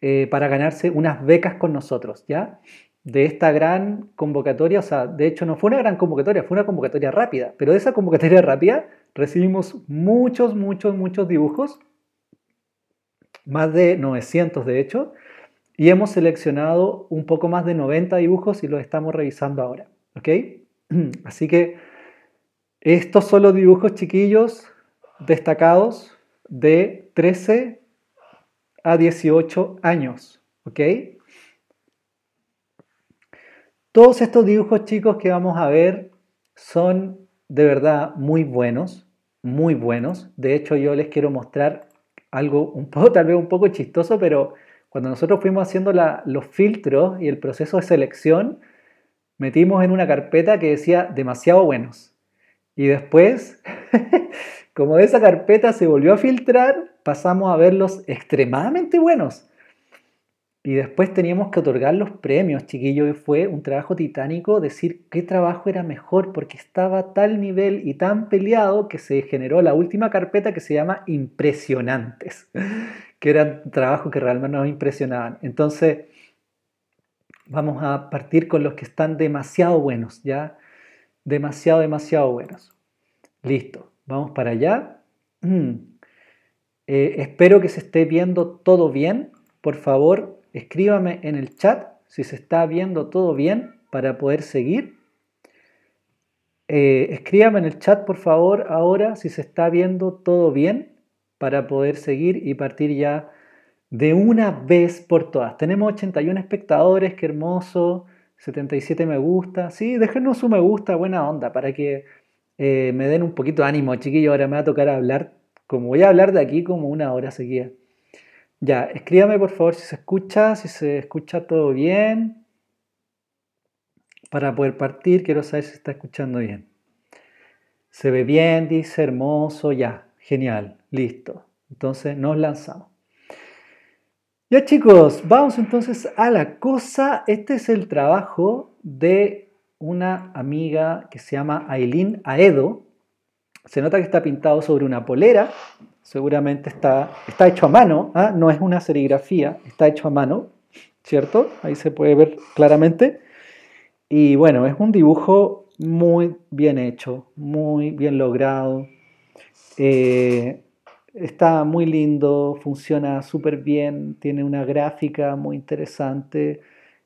eh, para ganarse unas becas con nosotros, ¿ya? De esta gran convocatoria, o sea, de hecho no fue una gran convocatoria, fue una convocatoria rápida, pero de esa convocatoria rápida recibimos muchos, muchos, muchos dibujos, más de 900 de hecho, y hemos seleccionado un poco más de 90 dibujos y los estamos revisando ahora, ¿ok? <clears throat> Así que estos son los dibujos chiquillos destacados de 13 a 18 años, ¿ok? Todos estos dibujos chicos que vamos a ver son de verdad muy buenos, muy buenos. De hecho, yo les quiero mostrar algo un poco, <laughs> tal vez un poco chistoso, pero cuando nosotros fuimos haciendo los filtros y el proceso de selección, metimos en una carpeta que decía demasiado buenos. Y después, <laughs> como de esa carpeta se volvió a filtrar, pasamos a verlos extremadamente buenos. Y después teníamos que otorgar los premios, chiquillo, fue un trabajo titánico decir qué trabajo era mejor, porque estaba a tal nivel y tan peleado que se generó la última carpeta que se llama Impresionantes, <laughs> que eran trabajos que realmente nos impresionaban. Entonces, vamos a partir con los que están demasiado buenos, ¿ya? demasiado, demasiado buenos. Listo, vamos para allá. Mm. Eh, espero que se esté viendo todo bien. Por favor, escríbame en el chat si se está viendo todo bien para poder seguir. Eh, escríbame en el chat, por favor, ahora si se está viendo todo bien para poder seguir y partir ya de una vez por todas. Tenemos 81 espectadores, qué hermoso. 77 me gusta. Sí, déjenos un me gusta, buena onda, para que eh, me den un poquito de ánimo, chiquillo. Ahora me va a tocar hablar, como voy a hablar de aquí como una hora seguida. Ya, escríbame por favor si se escucha, si se escucha todo bien. Para poder partir, quiero saber si está escuchando bien. Se ve bien, dice hermoso, ya, genial, listo. Entonces nos lanzamos. Ya chicos, vamos entonces a la cosa. Este es el trabajo de una amiga que se llama Aileen Aedo. Se nota que está pintado sobre una polera. Seguramente está, está hecho a mano, ¿ah? no es una serigrafía, está hecho a mano, ¿cierto? Ahí se puede ver claramente. Y bueno, es un dibujo muy bien hecho, muy bien logrado. Eh, está muy lindo, funciona súper bien, tiene una gráfica muy interesante,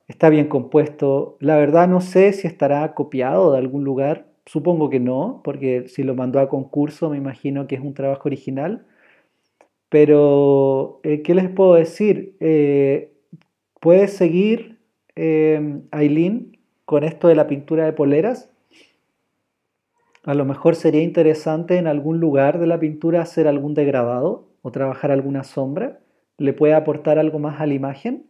está bien compuesto. La verdad no sé si estará copiado de algún lugar, supongo que no, porque si lo mandó a concurso me imagino que es un trabajo original. Pero, eh, ¿qué les puedo decir? Eh, ¿Puede seguir, eh, Aileen, con esto de la pintura de poleras. A lo mejor sería interesante en algún lugar de la pintura hacer algún degradado o trabajar alguna sombra. Le puede aportar algo más a la imagen.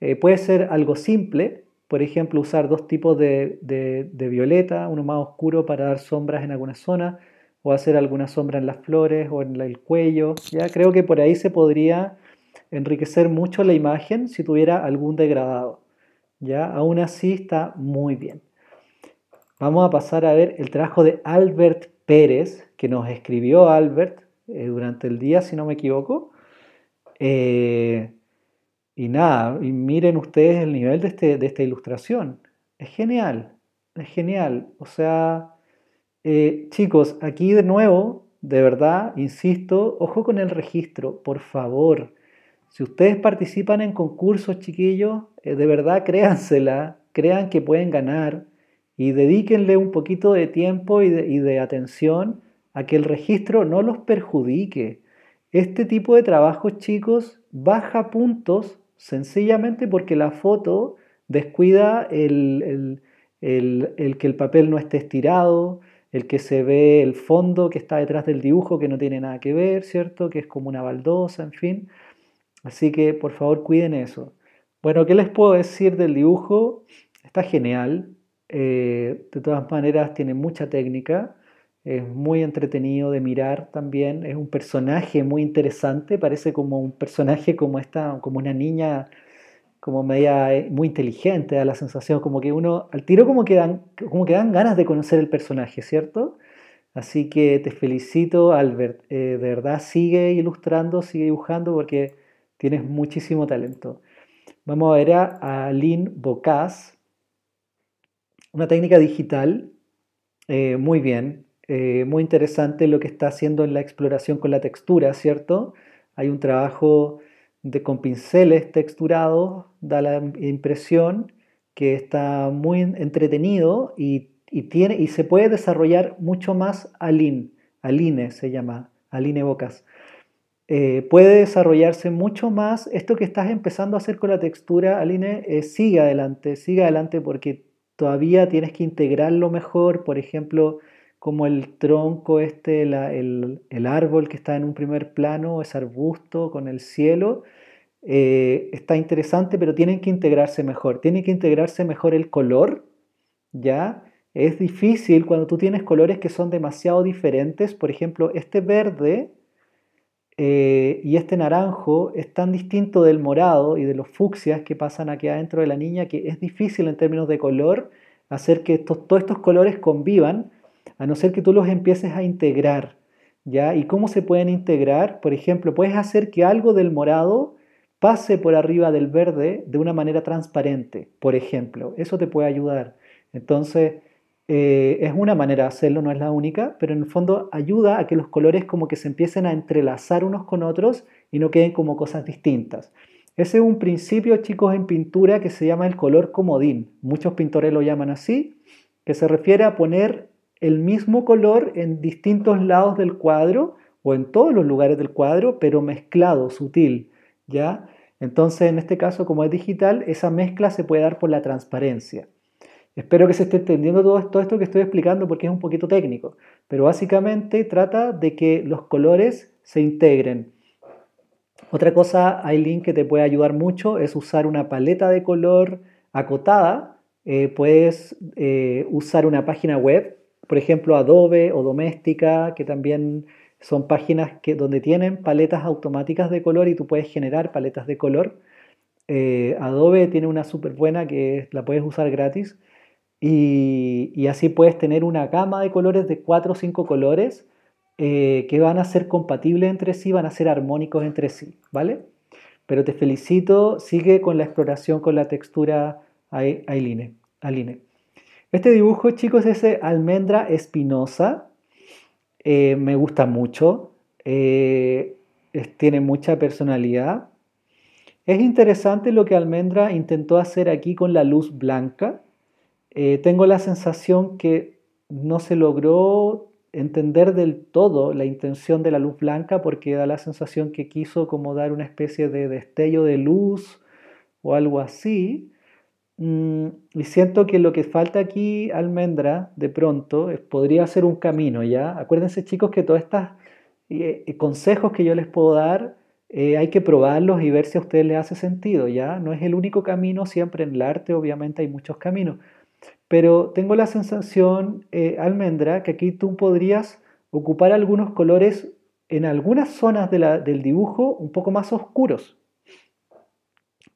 Eh, puede ser algo simple, por ejemplo, usar dos tipos de, de, violeta, uno más oscuro para dar sombras en alguna zona, o hacer alguna sombra en las flores o en el cuello. Ya creo que por ahí se podría enriquecer mucho la imagen si tuviera algún degradado. Ya aún así está muy bien vamos a pasar a ver el trabajo de Albert Pérez, que nos escribió Albert eh, durante el día, si no me equivoco. Eh, y nada, miren ustedes el nivel este, de, esta ilustración. Es genial, es genial. O sea, eh, chicos, aquí de nuevo, de verdad, insisto, ojo con el registro, por favor. Si ustedes participan en concursos, chiquillos, de verdad créansela, crean que pueden ganar y dedíquenle un poquito de tiempo y de, atención a que el registro no los perjudique. Este tipo de trabajos, chicos, baja puntos sencillamente porque la foto descuida el, el, que el papel no esté estirado, el que se ve el fondo que está detrás del dibujo que no tiene nada que ver, ¿cierto? Que es como una baldosa, en fin. Así que por favor cuiden eso. Bueno, ¿qué les puedo decir del dibujo? Está genial. Eh, de todas maneras, tiene mucha técnica, es muy entretenido de mirar también, es un personaje muy interesante, parece como un personaje como esta, como una niña como media eh, muy inteligente, da la sensación como que uno al tiro como que dan, como ganas de conocer el personaje, ¿cierto? Así que te felicito, Albert. Eh, de verdad, sigue ilustrando, sigue dibujando porque tienes muchísimo talento. Vamos a ver a, a Lynn Bocas, una técnica digital eh, muy bien, eh, muy interesante lo que está haciendo en la exploración con la textura, ¿cierto? Hay un trabajo de, con pinceles texturados, da la impresión que está muy entretenido y, tiene, y se puede desarrollar mucho más Aline, Aline se llama, Aline Bocas. Eh, puede desarrollarse mucho más. Esto que estás empezando a hacer con la textura, Aline, sigue adelante, sigue adelante porque todavía tienes que integrarlo mejor, por ejemplo, como el tronco este, el, árbol que está en un primer plano, ese arbusto con el cielo, eh, está interesante, pero tienen que integrarse mejor, tiene que integrarse mejor el color, ¿ya? Es difícil cuando tú tienes colores que son demasiado diferentes, por ejemplo, este verde eh, y este naranjo es tan distinto del morado y de los fucsias que pasan aquí adentro de la niña que es difícil en términos de color hacer que estos, todos estos colores convivan, a no ser que tú los empieces a integrar. ¿ya? ¿Y cómo se pueden integrar? Por ejemplo, puedes hacer que algo del morado pase por arriba del verde de una manera transparente, por ejemplo. Eso te puede ayudar. Entonces, eh, es una manera de hacerlo, no es la única, pero en el fondo ayuda a que los colores como que se empiecen a entrelazar unos con otros y no queden como cosas distintas. Ese es un principio, chicos, en pintura que se llama el color comodín. Muchos pintores lo llaman así, que se refiere a poner el mismo color en distintos lados del cuadro o en todos los lugares del cuadro, pero mezclado, sutil, ¿ya? Entonces, en este caso, como es digital, esa mezcla se puede dar por la transparencia. Espero que se esté entendiendo todo, esto que estoy explicando porque es un poquito técnico, pero básicamente trata de que los colores se integren. Otra cosa, hay link que te puede ayudar mucho es usar una paleta de color acotada. Eh, puedes eh, usar una página web, por ejemplo, Adobe o Doméstica, que también son páginas que, donde tienen paletas automáticas de color y tú puedes generar paletas de color. Eh, Adobe tiene una súper buena que la puedes usar gratis y, así puedes tener una gama de colores de 4 o 5 colores eh, que van a ser compatibles entre sí, van a ser armónicos entre sí, ¿vale? Pero te felicito, sigue con la exploración con la textura aline. aline Este dibujo, chicos, es de almendra espinosa. Eh, me gusta mucho. Eh, tiene mucha personalidad. Es interesante lo que Almendra intentó hacer aquí con la luz blanca. Eh, tengo la sensación que no se logró entender del todo la intención de la luz blanca porque da la sensación que quiso como dar una especie de destello de luz o algo así. Mm, y siento que lo que falta aquí, almendra, de pronto, podría ser un camino, ¿ya? Acuérdense chicos que todos estos eh, eh, consejos que yo les puedo dar, hay que probarlos y ver si a ustedes les hace sentido, ¿ya? No es el único camino siempre en el arte, obviamente hay muchos caminos pero tengo la sensación, eh, almendra, que aquí tú podrías ocupar algunos colores en algunas zonas del dibujo un poco más oscuros,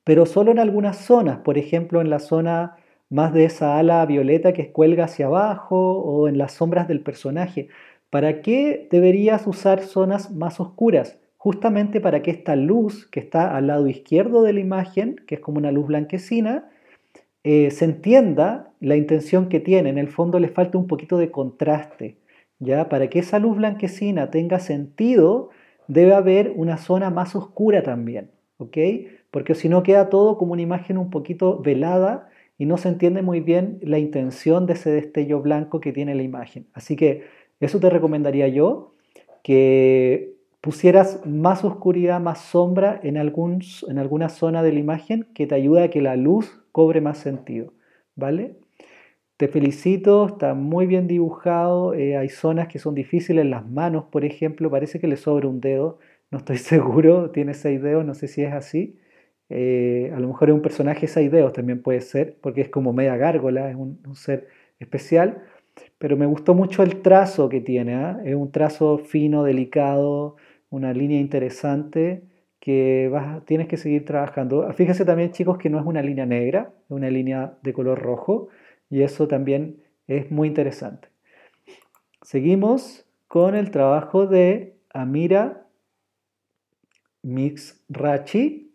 pero solo en algunas zonas, por ejemplo, en la zona más de esa ala violeta que cuelga hacia abajo o en las sombras del personaje. ¿Para qué deberías usar zonas más oscuras? Justamente para que esta luz que está al lado izquierdo de la imagen, que es como una luz blanquecina, eh, se entienda la intención que tiene. En el fondo le falta un poquito de contraste. ¿ya? Para que esa luz blanquecina tenga sentido, debe haber una zona más oscura también. Porque si no queda todo como una imagen un poquito velada y no se entiende muy bien la intención de ese destello blanco que tiene la imagen. Así que eso te recomendaría yo, que pusieras más oscuridad, más sombra en, en alguna zona de la imagen que te ayuda a que la luz cobre más sentido, ¿vale? Te felicito, está muy bien dibujado, eh, hay zonas que son difíciles, las manos, por ejemplo, parece que le sobra un dedo, no estoy <laughs> seguro, tiene seis dedos, no sé si es así. Eh, a lo mejor es un personaje seis dedos también puede ser, porque es como media gárgola, es un, ser especial, pero me gustó mucho el trazo que tiene, ¿ah? es un trazo fino, delicado, una línea interesante que tienes que seguir trabajando. Fíjense también, chicos, que no es una línea negra, es una línea de color rojo y eso también es muy interesante. Seguimos con el trabajo de Amira Mix Rachi.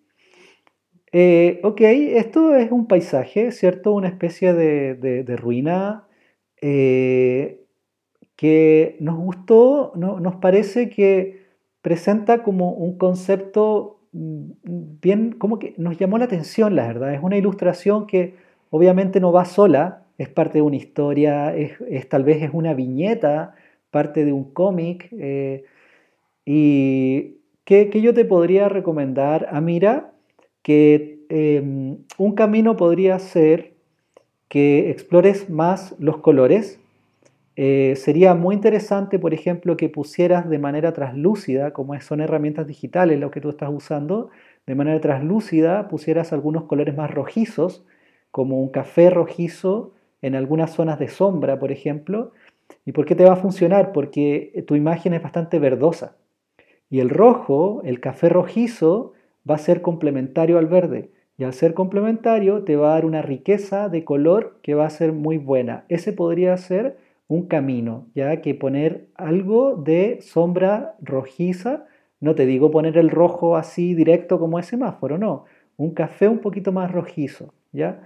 Eh, ok, esto es un paisaje, ¿cierto? Una especie de, ruina eh, que nos gustó, no, nos parece que presenta como un concepto mm, bien, como que nos llamó la atención, la verdad. Es una ilustración que obviamente no va sola, es parte de una historia, es, tal vez es una viñeta, parte de un cómic. Eh, y que, yo te podría recomendar, Amira, que em, un camino podría ser que explores más los colores, eh, sería muy interesante, por ejemplo, que pusieras de manera translúcida, como son herramientas digitales lo que tú estás usando, de manera translúcida pusieras algunos colores más rojizos, como un café rojizo en algunas zonas de sombra, por ejemplo. ¿Y por qué te va a funcionar? Porque tu imagen es bastante verdosa. Y el rojo, el café rojizo, va a ser complementario al verde. Y al ser complementario te va a dar una riqueza de color que va a ser muy buena. Ese podría ser un camino, ya que poner algo de sombra rojiza, no te digo poner el rojo así directo como es semáforo, no, un café un poquito más rojizo, ya.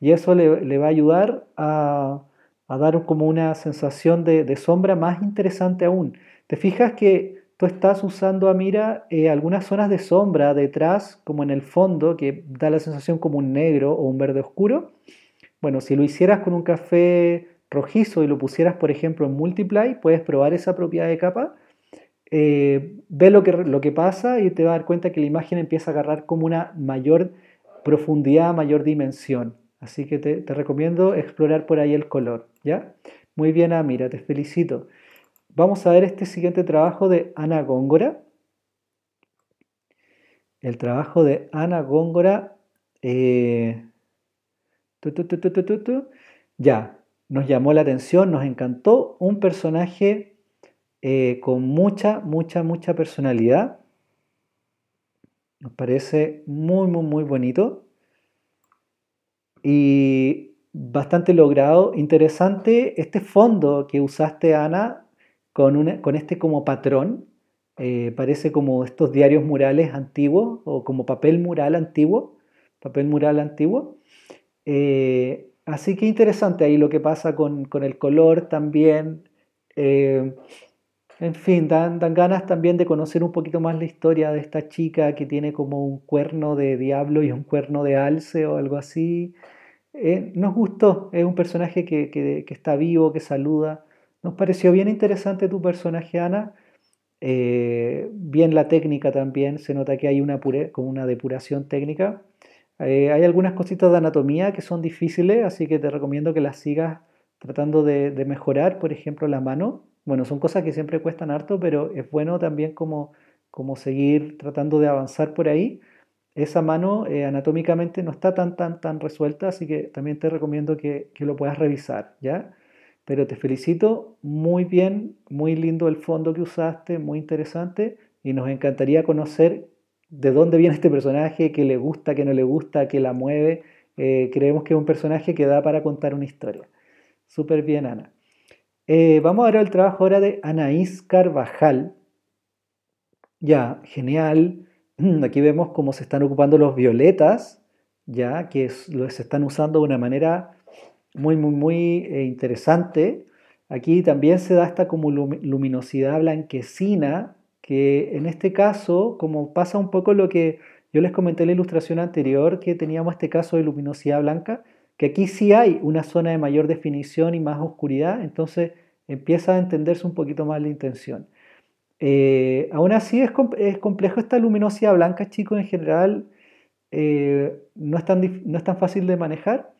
Y eso le, va a ayudar a, dar como una sensación de, sombra más interesante aún. Te fijas que tú estás usando a ah, mira eh, algunas zonas de sombra detrás, como en el fondo, que da la sensación como un negro o un verde oscuro. Bueno, si lo hicieras con un café rojizo y lo pusieras, por ejemplo, en multiply, puedes probar esa propiedad de capa, eh, ve lo que, lo que pasa y te va a dar cuenta que la imagen empieza a agarrar como una mayor profundidad, mayor dimensión. Así que te, recomiendo explorar por ahí el color, ¿ya? Muy bien, Amira, te felicito. Vamos a ver este siguiente trabajo de Ana Góngora. El trabajo de Ana Góngora. Eh, ya, nos llamó la atención, nos encantó, un personaje eh, con mucha, mucha, mucha personalidad. Nos parece muy, muy, muy bonito. Y bastante logrado, interesante este fondo que usaste, Ana, con, con este como patrón. Eh, parece como estos diarios murales antiguos o como papel mural antiguo, papel mural antiguo. Eh, Así que interesante ahí lo que pasa con, el color también. Eh, en fin, dan, ganas también de conocer un poquito más la historia de esta chica que tiene como un cuerno de diablo y un cuerno de alce o algo así. Eh, nos gustó, es un personaje que, está vivo, que saluda. Nos pareció bien interesante tu personaje, Ana. Eh, bien la técnica también, se nota que hay como una depuración técnica. Eh, hay algunas cositas de anatomía que son difíciles, así que te recomiendo que las sigas tratando de, mejorar, por ejemplo, la mano. Bueno, son cosas que siempre cuestan harto, pero es bueno también como, como seguir tratando de avanzar por ahí. Esa mano eh, anatómicamente no está tan, tan, tan resuelta, así que también te recomiendo que, que lo puedas revisar, ¿ya? Pero te felicito, muy bien, muy lindo el fondo que usaste, muy interesante, y nos encantaría conocer de dónde viene este personaje, qué le gusta, qué no le gusta, qué la mueve. Eh, creemos que es un personaje que da para contar una historia. Súper bien, Ana. Eh, vamos ahora al trabajo ahora de Anaís Carvajal. Ya, genial. <clears throat> Aquí vemos cómo se están ocupando los violetas, ya que es, los están usando de una manera muy, muy, muy eh, interesante. Aquí también se da esta como luminosidad blanquecina que en este caso, como pasa un poco lo que yo les comenté en la ilustración anterior, que teníamos este caso de luminosidad blanca, que aquí sí hay una zona de mayor definición y más oscuridad, entonces empieza a entenderse un poquito más la intención. Eh, aún así es, complejo esta luminosidad blanca, chicos, en general eh, no, es tan fácil de manejar,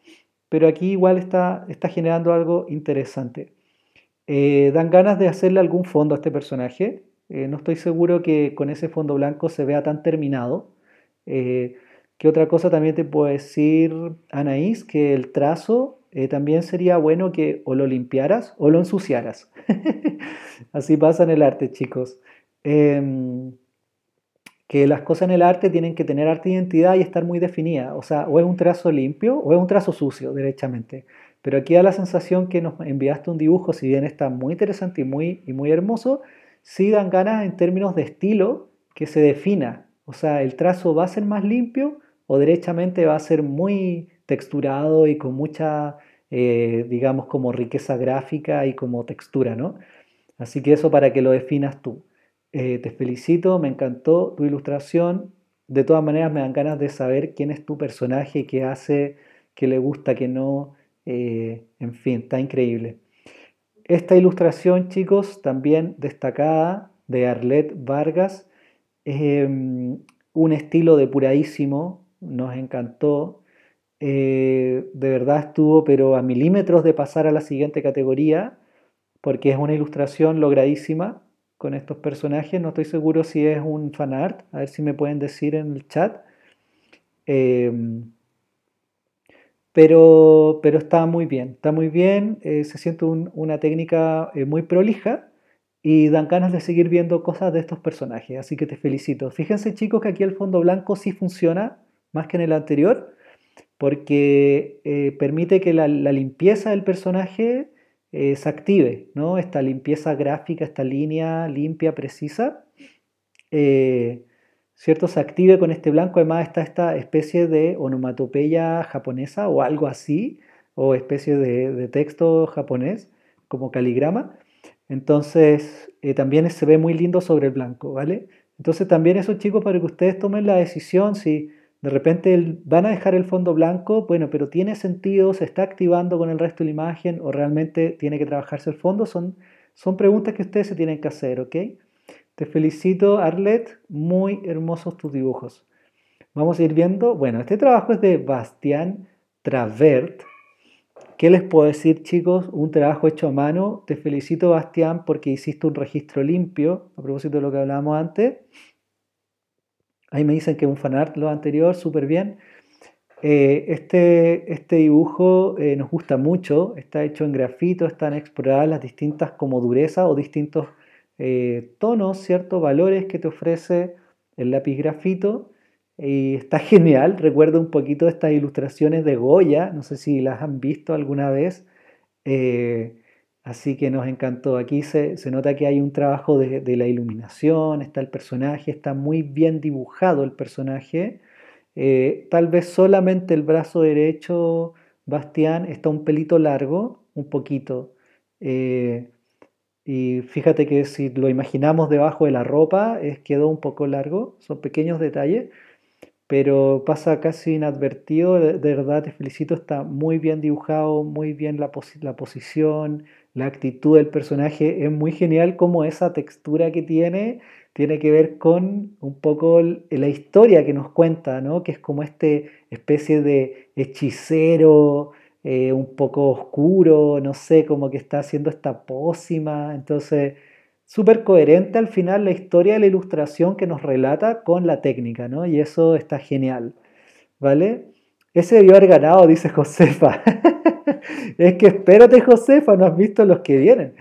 pero aquí igual está, está generando algo interesante. Eh, dan ganas de hacerle algún fondo a este personaje. Eh, no estoy seguro que con ese fondo blanco se vea tan terminado. Eh, ¿Qué otra cosa también te puedo decir, Anaís? Que el trazo eh, también sería bueno que o lo limpiaras o lo ensuciaras. <laughs> Así pasa en el arte, chicos. Em, que las cosas en el arte tienen que tener arte identidad y estar muy definida O sea, o es un trazo limpio o es un trazo sucio, derechamente. Pero aquí da la sensación que nos enviaste un dibujo, si bien está muy interesante y muy, y muy hermoso, si dan ganas en términos de estilo que se defina. O sea, el trazo va a ser más limpio o derechamente va a ser muy texturado y con mucha, eh, digamos, como riqueza gráfica y como textura, ¿no? Así que eso para que lo definas tú. Eh, te felicito, me encantó tu ilustración. De todas maneras, me dan ganas de saber quién es tu personaje, qué hace, qué le gusta, qué no. Eh, en fin, está increíble. Esta ilustración, chicos, también destacada de Arlet Vargas, em, un estilo depuradísimo, nos encantó. Eh, de verdad estuvo, pero a milímetros de pasar a la siguiente categoría, porque es una ilustración logradísima con estos personajes. No estoy seguro si es un fanart, a ver si me pueden decir en el chat. Em, pero, pero está muy bien, está muy bien, eh, se siente una técnica eh, muy prolija y dan ganas de seguir viendo cosas de estos personajes, así que te felicito. Fíjense chicos que aquí el fondo blanco sí funciona más que en el anterior, porque eh, permite que la, limpieza del personaje se active, ¿no? Esta limpieza gráfica, esta línea limpia, precisa. ¿cierto? Se active con este blanco. Además está esta especie de onomatopeya japonesa o algo así, o especie de, texto japonés, como caligrama. Entonces, eh, también se ve muy lindo sobre el blanco, ¿vale? Entonces, también eso, chicos, para que ustedes tomen la decisión, si de repente van a dejar el fondo blanco, bueno, pero tiene sentido, se está activando con el resto de la imagen o realmente tiene que trabajarse el fondo, son, son preguntas que ustedes se tienen que hacer, ¿ok? Te felicito, Arlet. Muy hermosos tus dibujos. Vamos a ir viendo. Bueno, este trabajo es de Bastián Travert. ¿Qué les puedo decir, chicos? Un trabajo hecho a mano. Te felicito, Bastián, porque hiciste un registro limpio, a propósito de lo que hablábamos antes. Ahí me dicen que es un fanart lo anterior, súper bien. Eh, este, este, dibujo eh, nos gusta mucho, está hecho en grafito, están exploradas las distintas como durezas o distintos eh, tonos, ciertos Valores que te ofrece el lápiz grafito. Y está <laughs> genial, recuerda un poquito estas ilustraciones de Goya, no sé si las han visto alguna vez. Eh, así que nos encantó. Aquí se, nota que hay un trabajo de, la iluminación, está el personaje, está muy bien dibujado el personaje. Eh, tal vez solamente el brazo derecho, Bastián, está un pelito largo, un poquito. Y fíjate que si lo imaginamos debajo de la ropa, es, quedó un poco largo, son pequeños detalles, pero pasa casi inadvertido. De, verdad te felicito, está muy bien dibujado, muy bien la, posición, la actitud del personaje. Es muy genial como esa textura que tiene tiene que ver con un poco la historia que nos cuenta, ¿no? que es como esta especie de hechicero eh, un poco oscuro, no sé, cómo que está haciendo esta pócima. Entonces, súper coherente al final la historia de la ilustración que nos relata con la técnica, ¿no? Y eso está genial, ¿vale? Ese debió haber ganado, dice Josefa. <laughs> es que espérate, Josefa, no has visto los que vienen.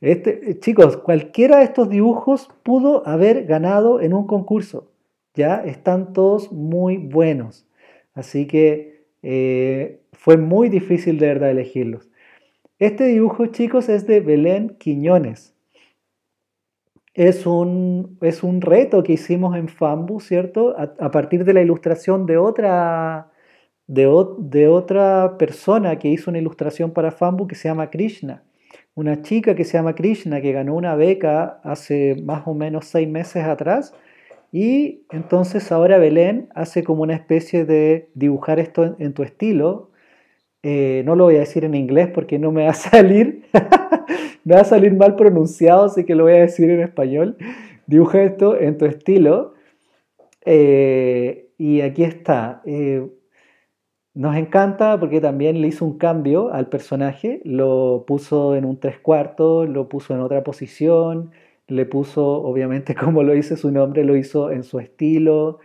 Este, chicos, cualquiera de estos dibujos pudo haber ganado en un concurso. Ya están todos muy buenos. Así que eh, fue muy difícil de verdad elegirlos. Este dibujo, chicos, es de Belén Quiñones. Es un, es un reto que hicimos en Fambu, ¿cierto? A, partir de la ilustración de otra, de, de otra persona que hizo una ilustración para Fambu que se llama Krishna una chica que se llama Krishna, que ganó una beca hace más o menos seis meses atrás. Y entonces ahora Belén hace como una especie de dibujar esto en, tu estilo, eh, no lo voy a decir en inglés porque no me va a <laughs> salir, <laughs> me va a salir mal pronunciado, así que lo voy a decir en español. Dibuja esto en tu estilo. Eh, y aquí está. Eh, nos encanta porque también le hizo un cambio al personaje, lo puso en un tres cuartos, lo puso en otra posición, le puso, obviamente, <laughs> como lo hice su nombre, lo hizo en su estilo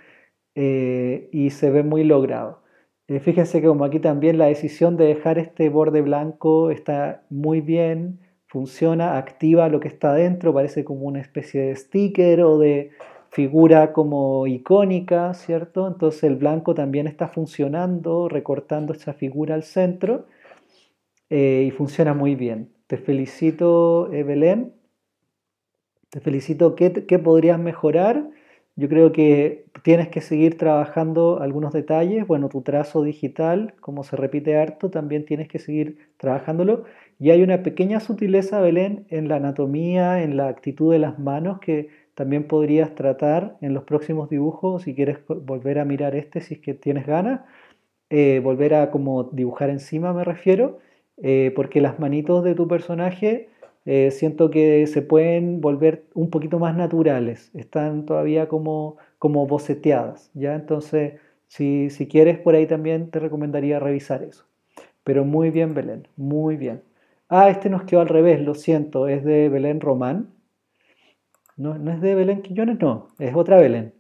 y se ve muy logrado. Eh, fíjense que como aquí también la decisión de dejar este borde blanco está muy bien, funciona, activa lo que está adentro, parece como una especie de sticker o de figura como icónica, ¿cierto? Entonces el blanco también está funcionando, recortando esa figura al centro eh, y funciona muy bien. Te felicito, Belén. Te felicito. ¿Qué, qué podrías mejorar? Yo creo que tienes que seguir trabajando algunos detalles. Bueno, tu trazo digital, como se repite harto, también tienes que seguir trabajándolo. Y hay una pequeña sutileza, Belén, en la anatomía, en la actitud de las manos que también podrías tratar en los próximos dibujos, si quieres volver a mirar este, si es que tienes ganas, eh, volver a como dibujar encima me refiero, eh, porque las manitos de tu personaje eh, siento que se pueden volver un poquito más naturales, están todavía como, como boceteadas, ¿ya? Entonces, si, si quieres por ahí también te recomendaría revisar eso. Pero muy bien, Belén, muy bien. Ah, este nos quedó al revés, lo siento, es de Belén Román. No, es de Belén Quillones, no, es otra Belén.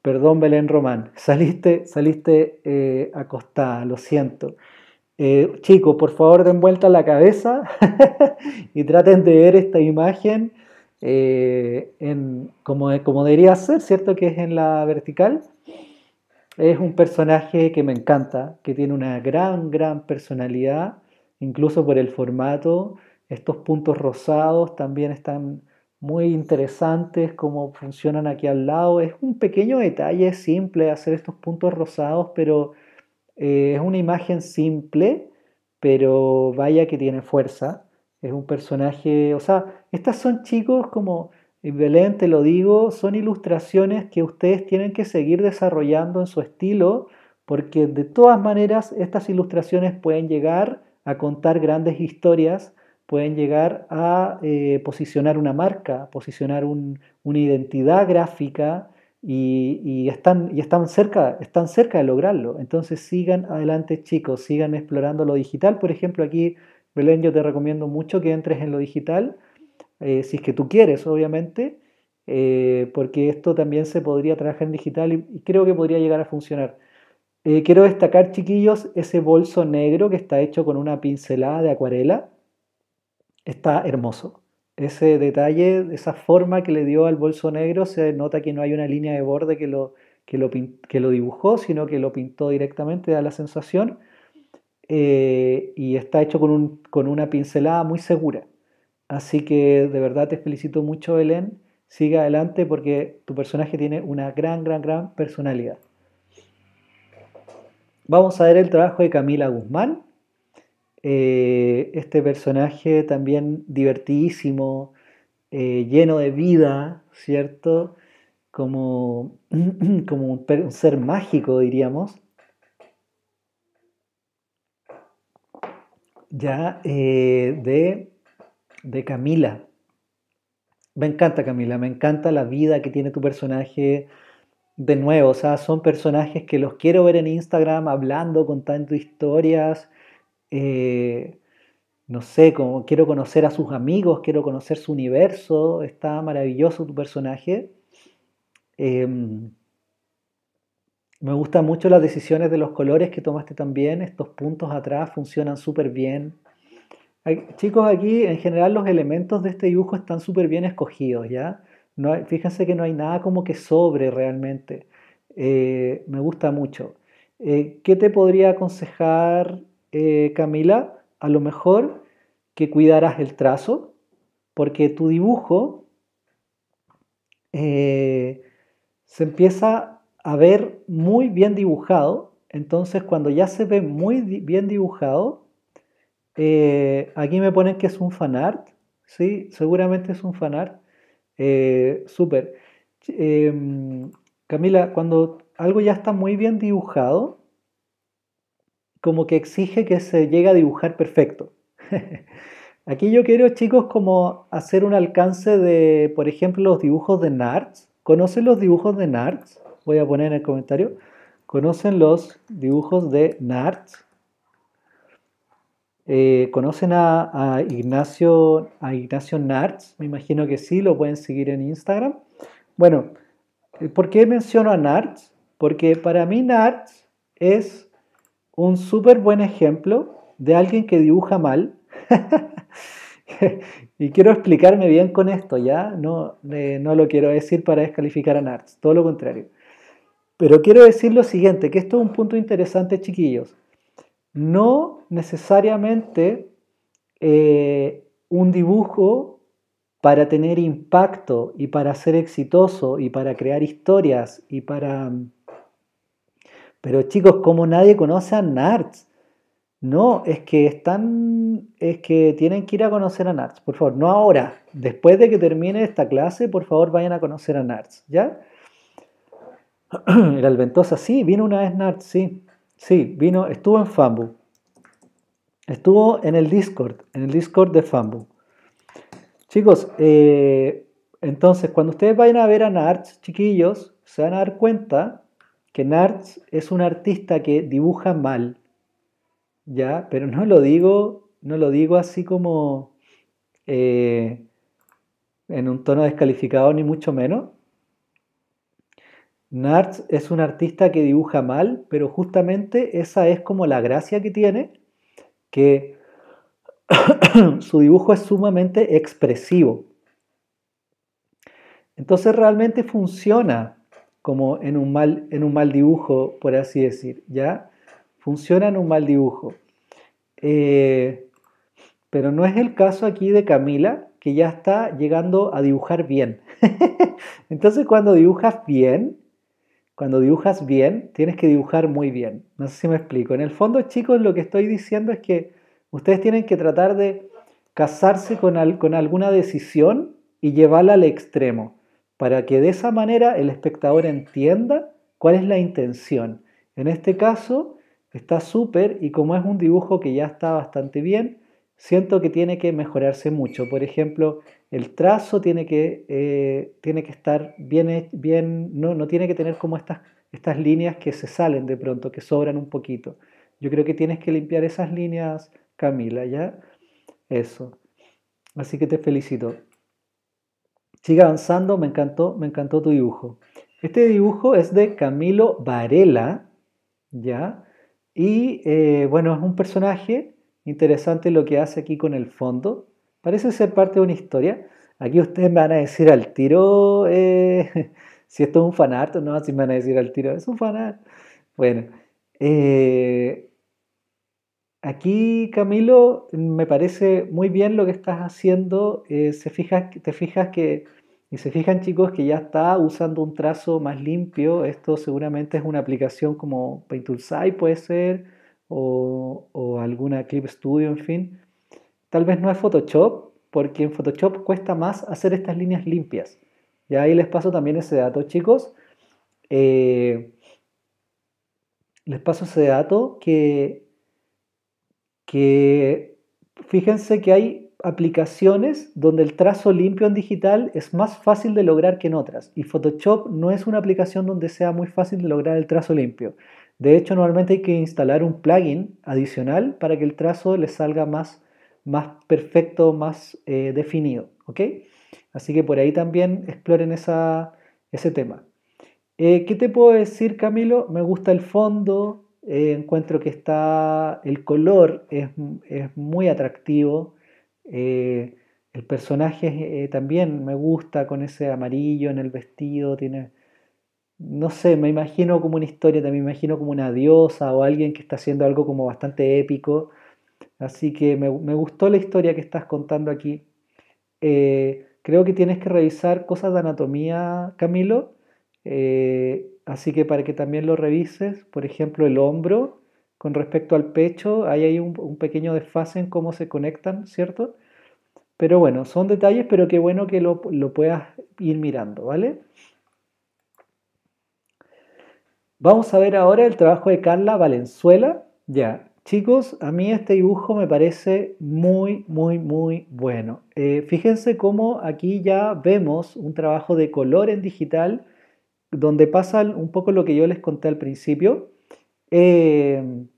Perdón, Belén Román, <laughs> saliste, saliste eh, acostada, lo siento. Eh, chicos, por favor den vuelta la cabeza <laughs> y traten de ver esta imagen eh, como, como debería ser, ¿cierto? Que es en la vertical. Es un personaje que me encanta, que tiene una gran, gran personalidad, incluso por el formato. Estos puntos rosados también están muy interesantes, cómo funcionan aquí al lado. Es un pequeño detalle simple hacer estos puntos rosados, pero eh, es una imagen simple, pero vaya que tiene fuerza. Es un personaje, o sea, estas son chicos como, eh, Belén, te lo digo, son ilustraciones que ustedes tienen que seguir desarrollando en su estilo, porque de todas maneras estas ilustraciones pueden llegar a contar grandes historias, pueden llegar a eh, posicionar una marca, posicionar una identidad gráfica, y, están, y están, cerca, están cerca de lograrlo. Entonces sigan adelante chicos, sigan explorando lo digital. Por ejemplo, aquí, Belén, yo te recomiendo mucho que entres en lo digital, eh, si es que tú quieres, obviamente, eh, porque esto también se podría trabajar en digital y, creo que podría llegar a funcionar. Eh, quiero destacar, chiquillos, ese bolso negro que está hecho con una pincelada de acuarela. Está hermoso ese detalle, esa forma que le dio al bolso negro, se nota que no hay una línea de borde que lo, que lo, dibujó, sino que lo pintó directamente, da la sensación, eh, y está hecho con, una pincelada muy segura. Así que de verdad te felicito mucho, Belén. Sigue adelante porque tu personaje tiene una gran, gran, gran personalidad. Vamos a ver el trabajo de Camila Guzmán, eh, este personaje también divertidísimo, eh, lleno de vida, ¿cierto? Como, <clears throat> como un, ser mágico, diríamos. Ya, eh, de, de Camila. Me encanta Camila, me encanta la vida que tiene tu personaje. De nuevo, o sea, son personajes que los quiero ver en Instagram hablando, contando historias, eh, no sé, quiero conocer a sus amigos, quiero conocer su universo, está maravilloso tu personaje. Em, me gustan mucho las decisiones de los colores que tomaste también, estos puntos atrás funcionan súper bien. chicos, aquí en general los elementos de este dibujo están súper bien escogidos, ¿ya? No fíjense que no hay nada como que sobre realmente. Eh, me gusta mucho. Eh, ¿Qué te podría aconsejar eh, Camila, a lo mejor que cuidarás el trazo, porque tu dibujo eh, se empieza a ver muy bien dibujado, entonces cuando ya se ve muy bien dibujado, eh, aquí me ponen que es un fanart, sí, seguramente es un fanart, súper. Em, Camila, cuando algo ya está muy bien dibujado, como que exige que se llegue a dibujar perfecto. <laughs> Aquí yo quiero, chicos, como hacer un alcance de, por ejemplo, los dibujos de Narts. ¿Conocen los dibujos de Narts? Voy a poner en el comentario. ¿Conocen los dibujos de Narts? Eh, ¿Conocen a, Ignacio, a Ignacio Me imagino que sí, lo pueden seguir en Instagram. Bueno, eh, ¿por qué menciono a Narts? Porque para mí Narts es un súper buen ejemplo de alguien que dibuja mal. <laughs> y quiero explicarme bien con esto, ¿ya? No, eh, no lo quiero decir para descalificar a Narts, todo lo contrario. Pero quiero decir lo siguiente, que esto es un punto interesante, chiquillos. No necesariamente eh, un dibujo para tener impacto y para ser exitoso y para crear historias y para pero chicos, como nadie conoce a Narts. No, es que están, es que tienen que ir a conocer a Narts, por favor, no ahora, después de que termine esta clase, por favor vayan a conocer a Narts, ¿ya? Era <clears throat> el Ventosa, sí, vino una vez Narts, sí, sí, vino, estuvo en Fambu, estuvo en el Discord, en el Discord de Fambu. Chicos, eh, entonces cuando ustedes vayan a ver a Narts, chiquillos, se van a dar cuenta que Narts es un artista que dibuja mal, ¿ya? Pero no lo digo, no lo digo así como eh, en un tono descalificado ni mucho menos. Narts es un artista que dibuja mal, pero justamente esa es como la gracia que tiene, que <coughs> su dibujo es sumamente expresivo. Entonces realmente funciona como en un mal, en un mal dibujo, por así decir, ¿ya? Funciona en un mal dibujo. Eh, pero no es el caso aquí de Camila, que ya está llegando a dibujar bien. <laughs> Entonces cuando dibujas bien, cuando dibujas bien, tienes que dibujar muy bien. No sé si me explico. En el fondo, chicos, lo que estoy diciendo es que ustedes tienen que tratar de casarse con, con alguna decisión y llevarla al extremo para que de esa manera el espectador entienda cuál es la intención. En este caso está súper y como es un dibujo que ya está bastante bien, siento que tiene que mejorarse mucho. Por ejemplo, el trazo tiene que, eh, tiene que estar bien, bien no, no, tiene que tener como estas, estas líneas que se salen de pronto, que sobran un poquito. Yo creo que tienes que limpiar esas líneas, Camila, ¿ya? Eso. Así que te felicito. Sigue avanzando, me encantó, me encantó tu dibujo. Este dibujo es de Camilo Varela, ¿ya? Y eh, bueno, es un personaje interesante lo que hace aquí con el fondo. Parece ser parte de una historia. Aquí ustedes me van a decir al tiro eh, <laughs> si esto es un fanart no, si me van a decir al tiro, es un fanart. Bueno, eh, Aquí, Camilo, me parece muy bien lo que estás haciendo. Eh, se fija, te fijas que, y se fijan chicos que ya está usando un trazo más limpio. Esto seguramente es una aplicación como Paint Sai, puede ser, o, alguna Clip Studio, en fin. Tal vez no es Photoshop, porque en Photoshop cuesta más hacer estas líneas limpias. Y ahí les paso también ese dato, chicos. Eh, les paso ese dato que que fíjense que hay aplicaciones donde el trazo limpio en digital es más fácil de lograr que en otras y Photoshop no es una aplicación donde sea muy fácil de lograr el trazo limpio. De hecho, normalmente hay que instalar un plugin adicional para que el trazo le salga más, más perfecto, más eh, definido. Así que por ahí también exploren esa, ese tema. Eh, ¿Qué te puedo decir, Camilo? Me gusta el fondo, eh, encuentro que está, el color es, muy atractivo, eh, el personaje eh, también me gusta con ese amarillo en el vestido, tiene, no sé, me imagino como una historia, también me imagino como una diosa o alguien que está haciendo algo como bastante épico. Así que me, gustó la historia que estás contando aquí. creo que tienes que revisar cosas de anatomía, Camilo, Así que para que también lo revises, por ejemplo, el hombro con respecto al pecho, ahí hay un, un pequeño desfase en cómo se conectan, ¿cierto? Pero bueno, son detalles, pero qué bueno que lo, puedas ir mirando, ¿vale? Vamos a ver ahora el trabajo de Carla Valenzuela. Ya, chicos, a mí este dibujo me parece muy, muy, muy bueno. Eh, fíjense cómo aquí ya vemos un trabajo de color en digital donde pasa un poco lo que yo les conté al principio, em,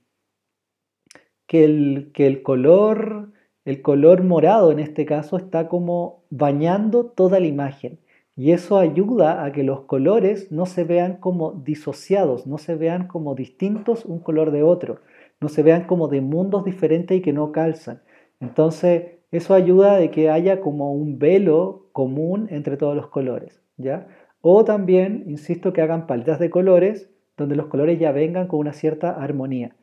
que, el, que el color, el color morado en este caso está como bañando toda la imagen. Y eso ayuda a que los colores no se vean como disociados, no se vean como distintos un color de otro, no se vean como de mundos diferentes y que no calzan. Entonces, eso ayuda de que haya como un velo común entre todos los colores, ¿ya? O también, insisto, que hagan paletas de colores donde los colores ya vengan con una cierta armonía.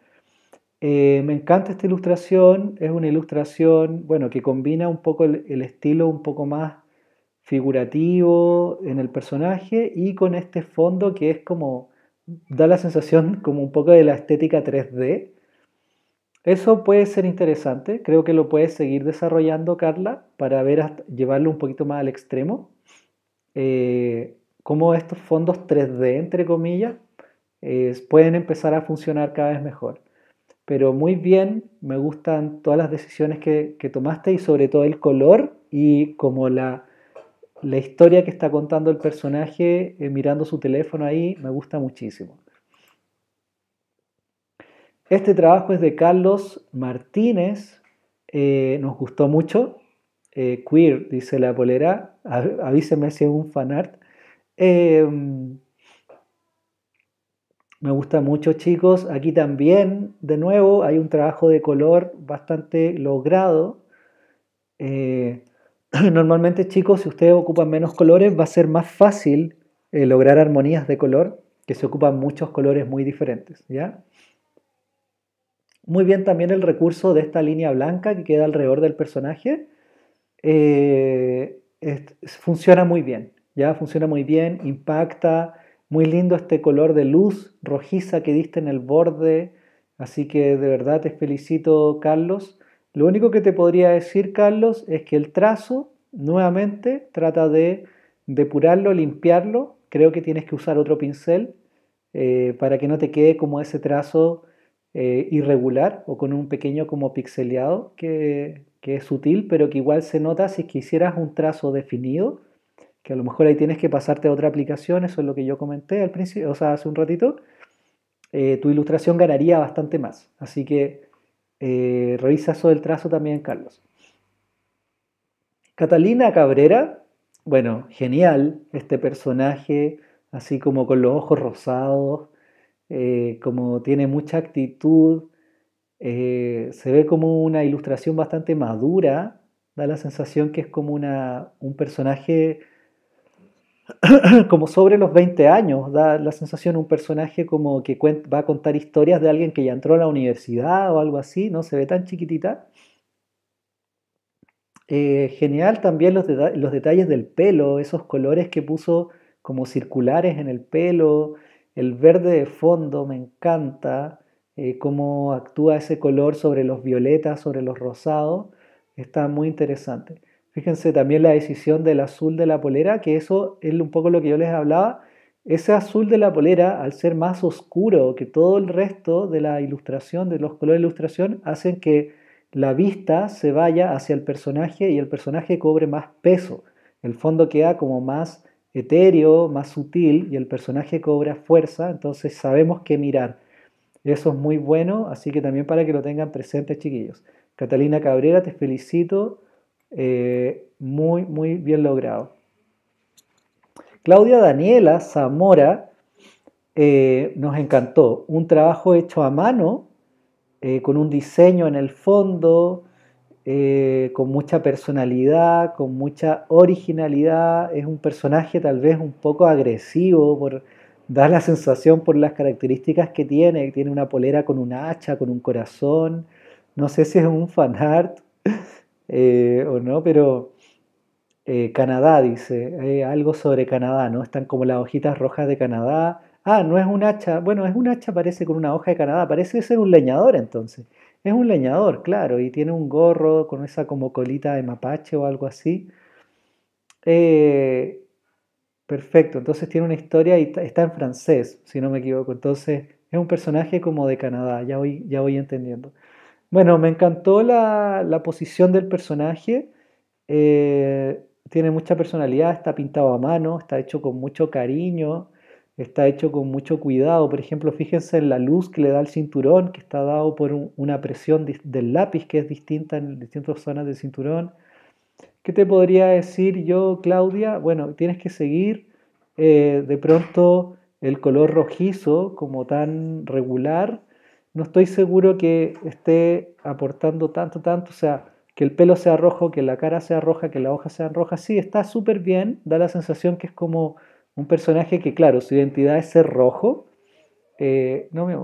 Eh, me encanta esta ilustración, es una ilustración, bueno, que combina un poco el, estilo un poco más figurativo en el personaje y con este fondo que es como, da la sensación como un poco de la estética 3D. Eso puede ser interesante, creo que lo puedes seguir desarrollando, Carla, para ver llevarlo un poquito más al extremo. Eh, cómo estos fondos 3D, entre comillas, pueden empezar a funcionar cada vez mejor. Pero muy bien, me gustan todas las decisiones que, tomaste y sobre todo el color y como la, la historia que está contando el personaje eh, mirando su teléfono ahí, me gusta muchísimo. Este trabajo es de Carlos Martínez, eh, nos gustó mucho. Eh, queer, dice la polera, avíseme si es un fanart. Em, me gusta mucho, chicos. Aquí también, de nuevo, hay un trabajo de color bastante logrado. Eh, <clears throat> normalmente, chicos, si ustedes ocupan menos colores, va a ser más fácil eh, lograr armonías de color, que se ocupan muchos colores muy diferentes, ¿ya? Muy bien también el recurso de esta línea blanca que queda alrededor del personaje. Eh, funciona muy bien. Ya funciona muy bien, impacta. Muy lindo este color de luz rojiza que diste en el borde. Así que de verdad te felicito, Carlos. Lo único que te podría decir, Carlos, es que el trazo, nuevamente, trata de depurarlo, limpiarlo. Creo que tienes que usar otro pincel eh, para que no te quede como ese trazo eh, irregular o con un pequeño como pixeleado que, es sutil, pero que igual se nota si quisieras un trazo definido que a lo mejor ahí tienes que pasarte a otra aplicación, eso es lo que yo comenté al principio, o sea, hace un ratito, eh, tu ilustración ganaría bastante más. Así que eh, revisa eso del trazo también, Carlos. Catalina Cabrera, bueno, genial este personaje, así como con los ojos rosados, eh, como tiene mucha actitud, se ve como una ilustración bastante madura, da la sensación que es como una, un personaje <clears throat> como sobre los 20 años, da la sensación un personaje como que va a contar historias de alguien que ya entró a la universidad o algo así, ¿no? Se ve tan chiquitita. Eh, genial también los, detalles del pelo, esos colores que puso como circulares en el pelo, el verde de fondo, me encanta, eh, cómo actúa ese color sobre los violetas, sobre los rosados, está muy interesante. Fíjense también la decisión del azul de la polera, que eso es un poco lo que yo les hablaba. Ese azul de la polera, al ser más oscuro que todo el resto de la ilustración, de los colores de ilustración, hacen que la vista se vaya hacia el personaje y el personaje cobre más peso. El fondo queda como más etéreo, más sutil y el personaje cobra fuerza, entonces sabemos qué mirar. Eso es muy bueno, así que también para que lo tengan presente, chiquillos. Catalina Cabrera, te felicito eh, muy, muy bien logrado. Claudia Daniela Zamora eh, nos encantó. Un trabajo hecho a mano, eh, con un diseño en el fondo, con mucha personalidad, con mucha originalidad. Es un personaje tal vez un poco agresivo, por, da la sensación por las características que tiene. Tiene una polera con un hacha, con un corazón. No sé si es un fanart eh, o no, pero eh, Canadá dice, eh, algo sobre Canadá, ¿no? Están como las hojitas rojas de Canadá. Ah, no es un hacha, bueno, es un hacha, parece con una hoja de Canadá, parece ser un leñador entonces. Es un leñador, claro, y tiene un gorro con esa como colita de mapache o algo así. perfecto, entonces tiene una historia y está en francés, si no me equivoco. Entonces es un personaje como de Canadá, ya voy, ya voy entendiendo. Bueno, me encantó la, posición del personaje. Eh, tiene mucha personalidad, está pintado a mano, está hecho con mucho cariño, está hecho con mucho cuidado. Por ejemplo, fíjense en la luz que le da el cinturón, que está dado por una presión del lápiz que es distinta en distintas zonas del cinturón. ¿Qué te podría decir yo, Claudia? Bueno, tienes que seguir eh, de pronto el color rojizo como tan regular no estoy seguro que esté aportando tanto, tanto, o sea, que el pelo sea rojo, que la cara sea roja, que la hoja sea roja. sí, está súper bien, da la sensación que es como un personaje que, claro, su identidad es ser rojo. Eh, no, mi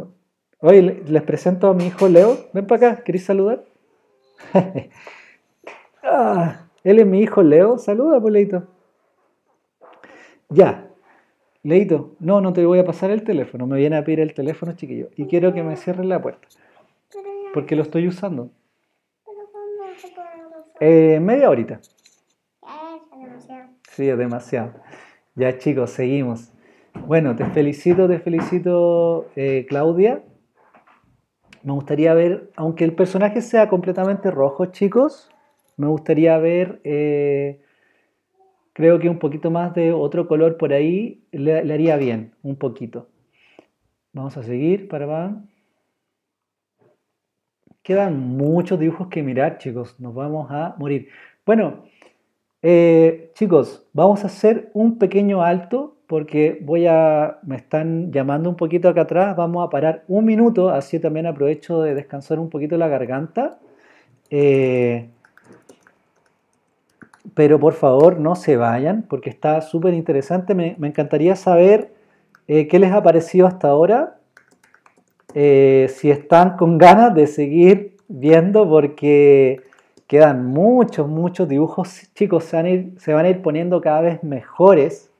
Oye, les presento a mi hijo Leo, ven para acá, ¿queréis saludar? <laughs> Ah, él es mi hijo Leo, saluda, Poleito. Ya, Leito, no, no te voy a pasar el teléfono, me viene a pedir el teléfono, chiquillo, y quiero que me cierres la puerta, porque lo estoy usando. Eh, media horita. Sí, es demasiado. Ya chicos, seguimos. Bueno, te felicito, te felicito eh, Claudia. Me gustaría ver, aunque el personaje sea completamente rojo, chicos, me gustaría ver eh, creo que un poquito más de otro color por ahí le, haría bien, un poquito. Vamos a seguir para abajo. Quedan muchos dibujos que mirar, chicos. Nos vamos a morir. Bueno, eh, chicos, vamos a hacer un pequeño alto porque voy a, me están llamando un poquito acá atrás. Vamos a parar un minuto, así también aprovecho de descansar un poquito la garganta. Eh, pero por favor no se vayan porque está súper interesante. Me, encantaría saber eh, qué les ha parecido hasta ahora. Eh, si están con ganas de seguir viendo porque quedan muchos, muchos dibujos. Chicos, se van a ir, poniendo cada vez mejores.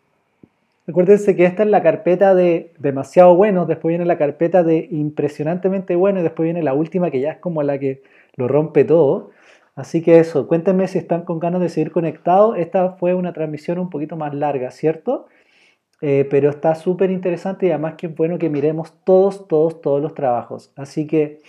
Recuérdense que esta es la carpeta de demasiado bueno. después viene la carpeta de impresionantemente bueno y después viene la última que ya es como la que lo rompe todo. Así que eso, cuéntenme si están con ganas de seguir conectados. Esta fue una transmisión un poquito más larga, ¿cierto? Eh, pero está súper interesante y además que bueno que miremos todos, todos, todos los trabajos. Así que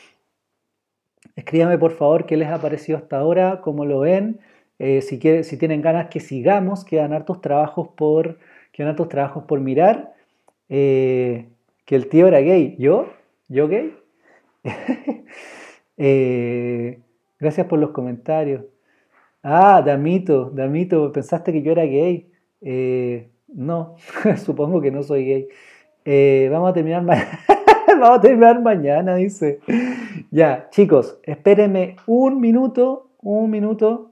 escríbame por favor qué les ha parecido hasta ahora, cómo lo ven. Eh, si, si tienen ganas que sigamos, quedan hartos trabajos por, hartos trabajos por mirar. Eh, que el tío era gay. ¿Yo? ¿Yo gay? <laughs> eh, Gracias por los comentarios. Ah, Damito, Damito, pensaste que yo era gay. Eh, no, <laughs> supongo que no soy gay. Eh, vamos a terminar mañana. <laughs> a terminar mañana, dice. ya, chicos, espérenme un minuto, un minuto.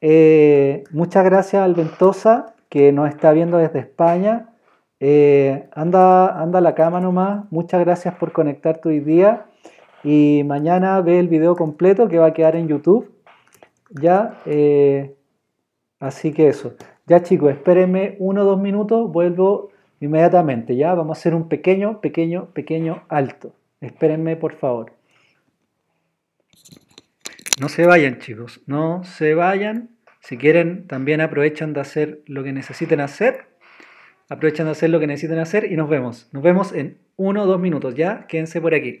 Eh, muchas gracias al Ventosa, que nos está viendo desde España. anda, anda la cama nomás. Muchas gracias por conectarte hoy día. Y mañana ve el video completo que va a quedar en YouTube. Ya, eh, así que eso. Ya chicos, espérenme uno o dos minutos, vuelvo inmediatamente. Ya, vamos a hacer un pequeño, pequeño, pequeño alto. Espérenme, por favor. No se vayan, chicos, no se vayan. Si quieren, también aprovechan de hacer lo que necesiten hacer. Aprovechan de hacer lo que necesiten hacer y nos vemos. Nos vemos en uno o dos minutos, ¿ya? Quédense por aquí.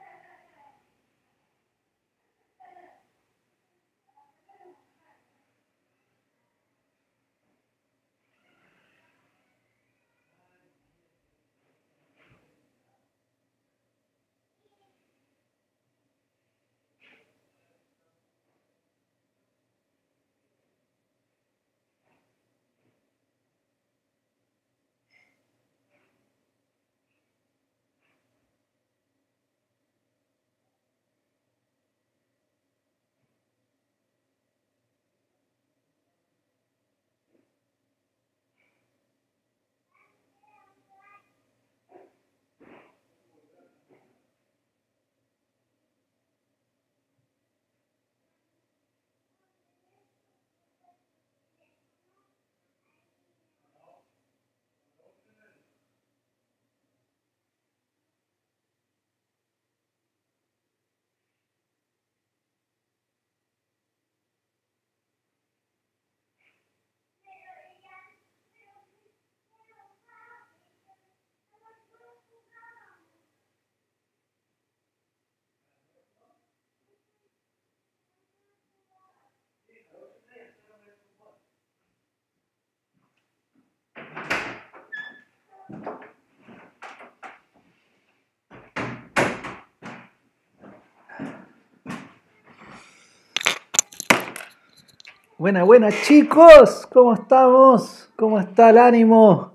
Buena, buena, chicos. ¿Cómo estamos? ¿Cómo está el ánimo?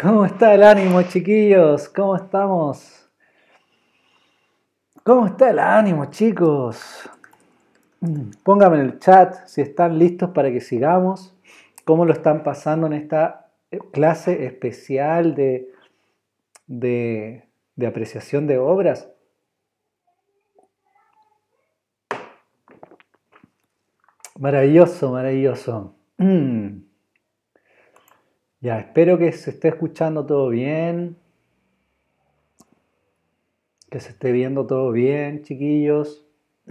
¿Cómo está el ánimo, chiquillos? ¿Cómo estamos? ¿Cómo está el ánimo, chicos? Mm, Pónganme en el chat si están listos para que sigamos. ¿Cómo lo están pasando en esta eh, clase especial de, de, de apreciación de obras? Maravilloso, maravilloso. Mm. Ya, espero que se esté escuchando todo bien. Que se esté viendo todo bien, chiquillos. <clears throat>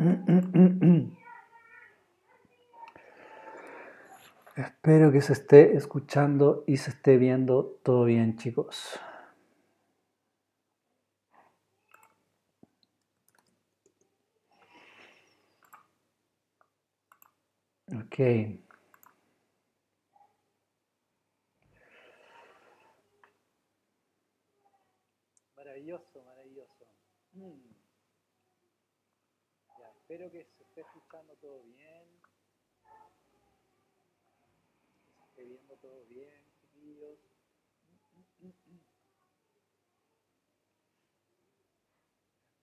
espero que se esté escuchando y se esté viendo todo bien, chicos. Ok. Maravilloso, maravilloso. Mm. Ya, espero que se esté escuchando todo bien. Que se esté viendo todo bien, queridos. Mm, mm, mm,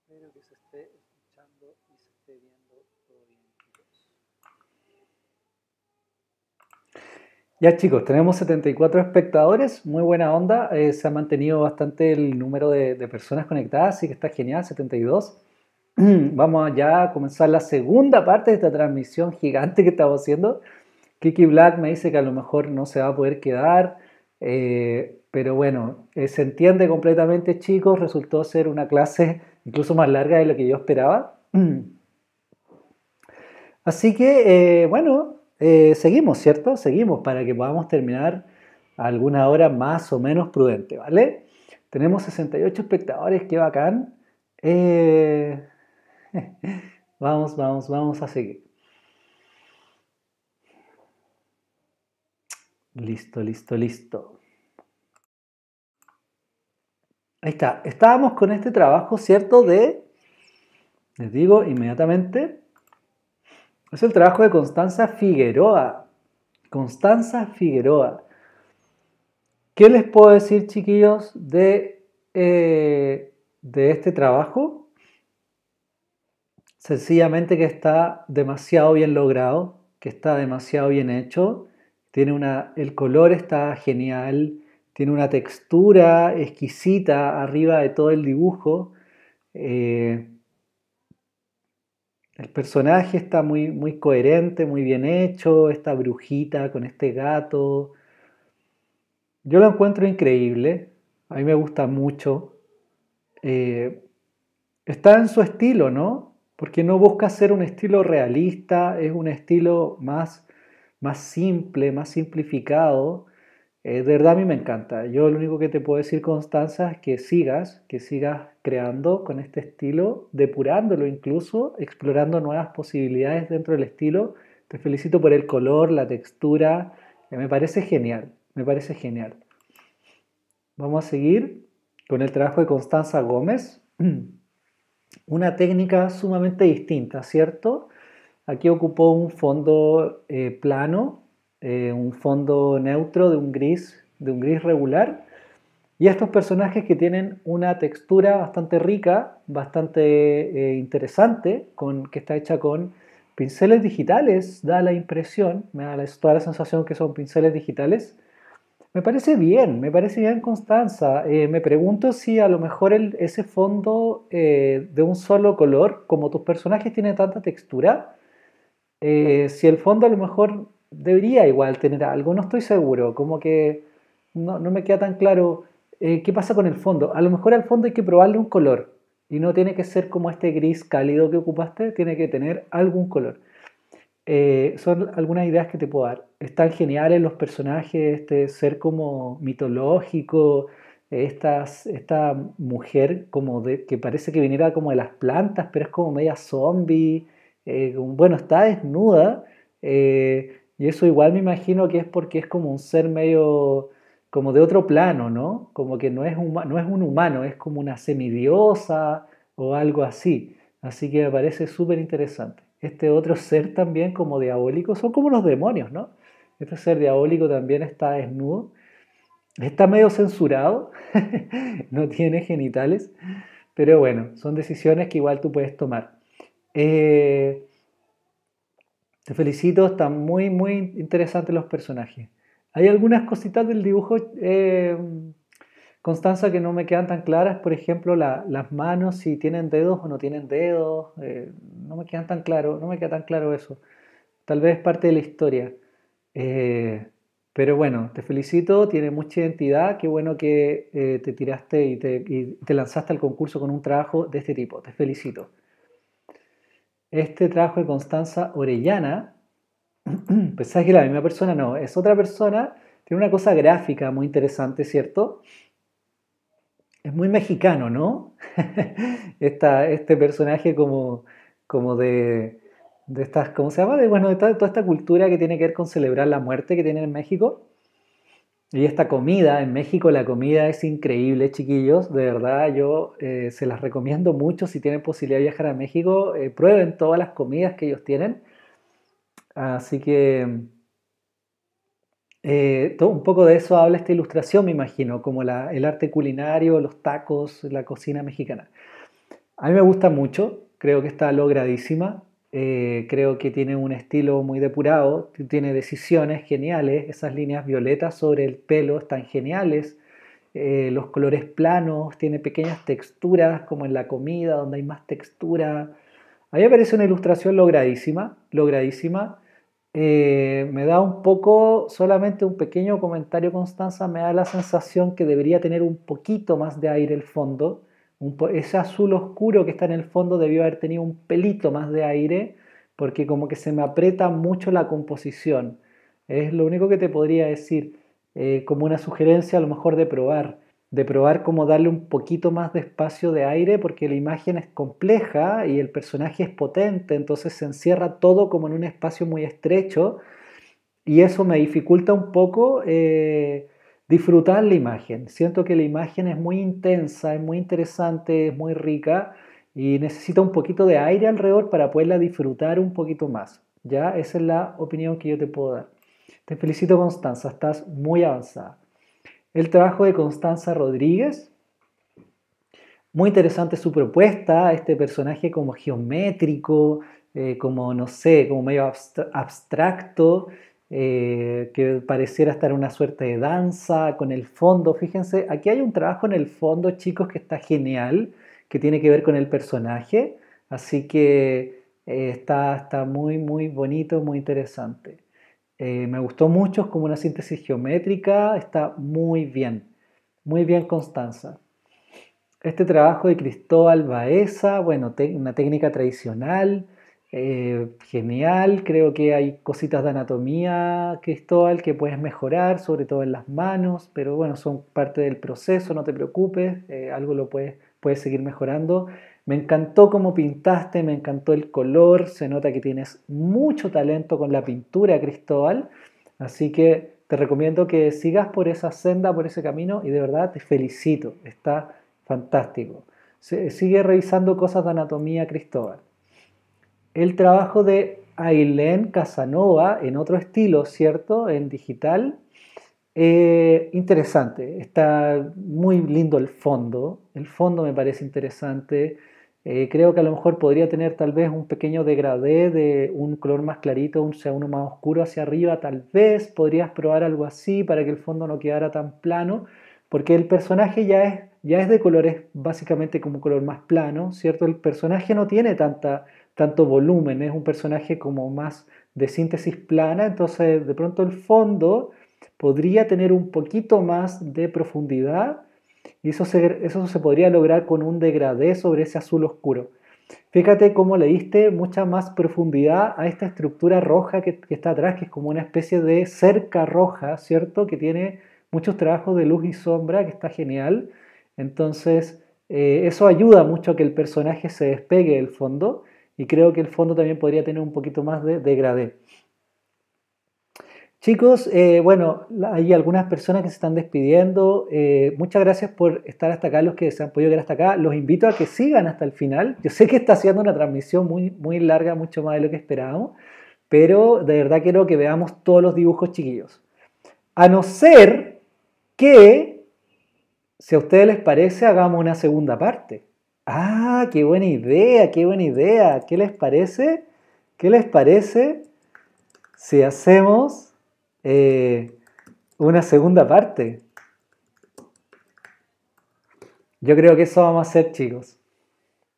espero que se esté Ya chicos, tenemos 74 espectadores, muy buena onda, eh, se ha mantenido bastante el número de, personas conectadas, así que está genial, 72. <clears throat> Vamos ya a comenzar la segunda parte de esta transmisión gigante que estamos haciendo. Kiki Black me dice que a lo mejor no se va a poder quedar, eh, pero bueno, eh, se entiende completamente chicos, resultó ser una clase incluso más larga de lo que yo esperaba. <clears throat> Así que, bueno, eh, seguimos, ¿cierto? Seguimos para que podamos terminar alguna hora más o menos prudente, ¿vale? Tenemos 68 espectadores, qué bacán. Eh, <laughs> vamos, vamos, vamos a seguir. Listo, listo, listo. Ahí está. Estábamos con este trabajo, ¿cierto? De, les digo inmediatamente, es el trabajo de Constanza Figueroa. Constanza Figueroa. ¿Qué les puedo decir, chiquillos, de, eh, de este trabajo? Sencillamente que está demasiado bien logrado, que está demasiado bien hecho. Tiene una, el color está genial, tiene una textura exquisita arriba de todo el dibujo. Eh, el personaje está muy, muy coherente, muy bien hecho, esta brujita con este gato. Yo lo encuentro increíble, a mí me gusta mucho. Eh, está en su estilo, ¿no? Porque no busca ser un estilo realista, es un estilo más, más simple, más simplificado, eh, de verdad a mí me encanta. Yo lo único que te puedo decir, Constanza, es que sigas, que sigas creando con este estilo, depurándolo incluso, explorando nuevas posibilidades dentro del estilo. Te felicito por el color, la textura. Eh, me parece genial, me parece genial. Vamos a seguir con el trabajo de Constanza Gómez. <clears throat> Una técnica sumamente distinta, ¿cierto? Aquí ocupó un fondo eh, plano eh, un fondo neutro de un gris, de un gris regular. Y estos personajes que tienen una textura bastante rica, bastante eh, interesante, con, que está hecha con pinceles digitales, da la impresión, me da toda la sensación que son pinceles digitales. Me parece bien, me parece bien Constanza. Eh, me pregunto si a lo mejor ese fondo de un solo color, como tus personajes tienen tanta textura, si el fondo a lo mejor debería igual tener algo, no estoy seguro, como que no, me queda tan claro eh, qué pasa con el fondo. A lo mejor al fondo hay que probarle un color y no tiene que ser como este gris cálido que ocupaste, tiene que tener algún color. Eh, son algunas ideas que te puedo dar. Están geniales los personajes, este ser como mitológico, esta mujer como de, que parece que viniera como de las plantas, pero es como media zombie. Eh, bueno, está desnuda. Y eso igual me imagino que es porque es como un ser medio, como de otro plano, ¿no? Como que no es, no es un humano, es como una semidiosa o algo así. Así que me parece súper interesante. Este otro ser también como diabólico, son como los demonios, ¿no? Este ser diabólico también está desnudo, está medio censurado, <laughs> no tiene genitales, pero bueno, son decisiones que igual tú puedes tomar. Eh, te felicito, están muy, muy interesantes los personajes. Hay algunas cositas del dibujo, eh, Constanza, que no me quedan tan claras. Por ejemplo, las manos, si tienen dedos o no tienen dedos. Eh, no me quedan tan claro, no me queda tan claro eso. Tal vez parte de la historia. Eh, pero bueno, te felicito, tiene mucha identidad. Qué bueno que te tiraste y te lanzaste al concurso con un trabajo de este tipo. Te felicito. Este trabajo de Constanza Orellana, <clears throat> pensás que la misma persona, no, es otra persona, tiene una cosa gráfica muy interesante, ¿cierto? Es muy mexicano, ¿no? <laughs> Esta, este personaje como, como de, de estas, ¿cómo se llama? De, bueno, de toda esta cultura que tiene que ver con celebrar la muerte que tiene en México. Y esta comida, en México la comida es increíble, chiquillos. De verdad, yo eh, se las recomiendo mucho. Si tienen posibilidad de viajar a México, eh, prueben todas las comidas que ellos tienen. Así que eh, todo, un poco de eso habla esta ilustración, me imagino, como el arte culinario, los tacos, la cocina mexicana. A mí me gusta mucho, creo que está logradísima. Eh, creo que tiene un estilo muy depurado, tiene decisiones geniales, esas líneas violetas sobre el pelo están geniales, eh, los colores planos, tiene pequeñas texturas como en la comida donde hay más textura. A mí me parece una ilustración logradísima, logradísima. Eh, me da un poco, solamente un pequeño comentario, Constanza, me da la sensación que debería tener un poquito más de aire el fondo ese azul oscuro que está en el fondo debió haber tenido un pelito más de aire porque como que se me aprieta mucho la composición. Es lo único que te podría decir, eh, como una sugerencia a lo mejor de probar, de probar como darle un poquito más de espacio de aire porque la imagen es compleja y el personaje es potente, entonces se encierra todo como en un espacio muy estrecho y eso me dificulta un poco. Eh, disfrutar la imagen. Siento que la imagen es muy intensa, es muy interesante, es muy rica y necesita un poquito de aire alrededor para poderla disfrutar un poquito más. Ya, esa es la opinión que yo te puedo dar. Te felicito Constanza, estás muy avanzada. El trabajo de Constanza Rodríguez, muy interesante su propuesta, este personaje como geométrico, eh, como no sé, como medio abstracto, eh, que pareciera estar una suerte de danza con el fondo. Fíjense, aquí hay un trabajo en el fondo, chicos, que está genial, que tiene que ver con el personaje. Así que eh, está, está, muy, muy bonito, muy interesante. Eh, me gustó mucho, es como una síntesis geométrica, está muy bien. Muy bien, Constanza. Este trabajo de Cristóbal Baeza, bueno, una técnica tradicional, eh, genial, creo que hay cositas de anatomía, Cristóbal, que puedes mejorar, sobre todo en las manos, pero bueno, son parte del proceso, no te preocupes, eh, algo lo puedes, puedes seguir mejorando. Me encantó cómo pintaste, me encantó el color, se nota que tienes mucho talento con la pintura, Cristóbal, así que te recomiendo que sigas por esa senda, por ese camino y de verdad te felicito, está fantástico. Sigue revisando cosas de anatomía, Cristóbal el trabajo de Aileen Casanova en otro estilo, ¿cierto? En digital. Eh, interesante, está muy lindo el fondo, el fondo me parece interesante. Eh, creo que a lo mejor podría tener tal vez un pequeño degradé de un color más clarito, un sea uno más oscuro hacia arriba, tal vez podrías probar algo así para que el fondo no quedara tan plano, porque el personaje ya es, ya es de colores básicamente como un color más plano, ¿cierto? El personaje no tiene tanta tanto volumen, es un personaje como más de síntesis plana, entonces de pronto el fondo podría tener un poquito más de profundidad y eso se, eso se podría lograr con un degradé sobre ese azul oscuro. Fíjate cómo le diste mucha más profundidad a esta estructura roja que, está atrás, que es como una especie de cerca roja, ¿cierto? Que tiene muchos trabajos de luz y sombra, que está genial. Entonces, eh, eso ayuda mucho a que el personaje se despegue del fondo. Y creo que el fondo también podría tener un poquito más de degradé. Chicos, eh, bueno, hay algunas personas que se están despidiendo. Eh, muchas gracias por estar hasta acá, los que se han podido quedar hasta acá. Los invito a que sigan hasta el final. Yo sé que está siendo una transmisión muy, muy larga, mucho más de lo que esperábamos, pero de verdad quiero que veamos todos los dibujos chiquillos. A no ser que, si a ustedes les parece, hagamos una segunda parte. Ah, qué buena idea, qué buena idea. ¿Qué les parece? ¿Qué les parece si hacemos eh, una segunda parte? Yo creo que eso vamos a hacer, chicos.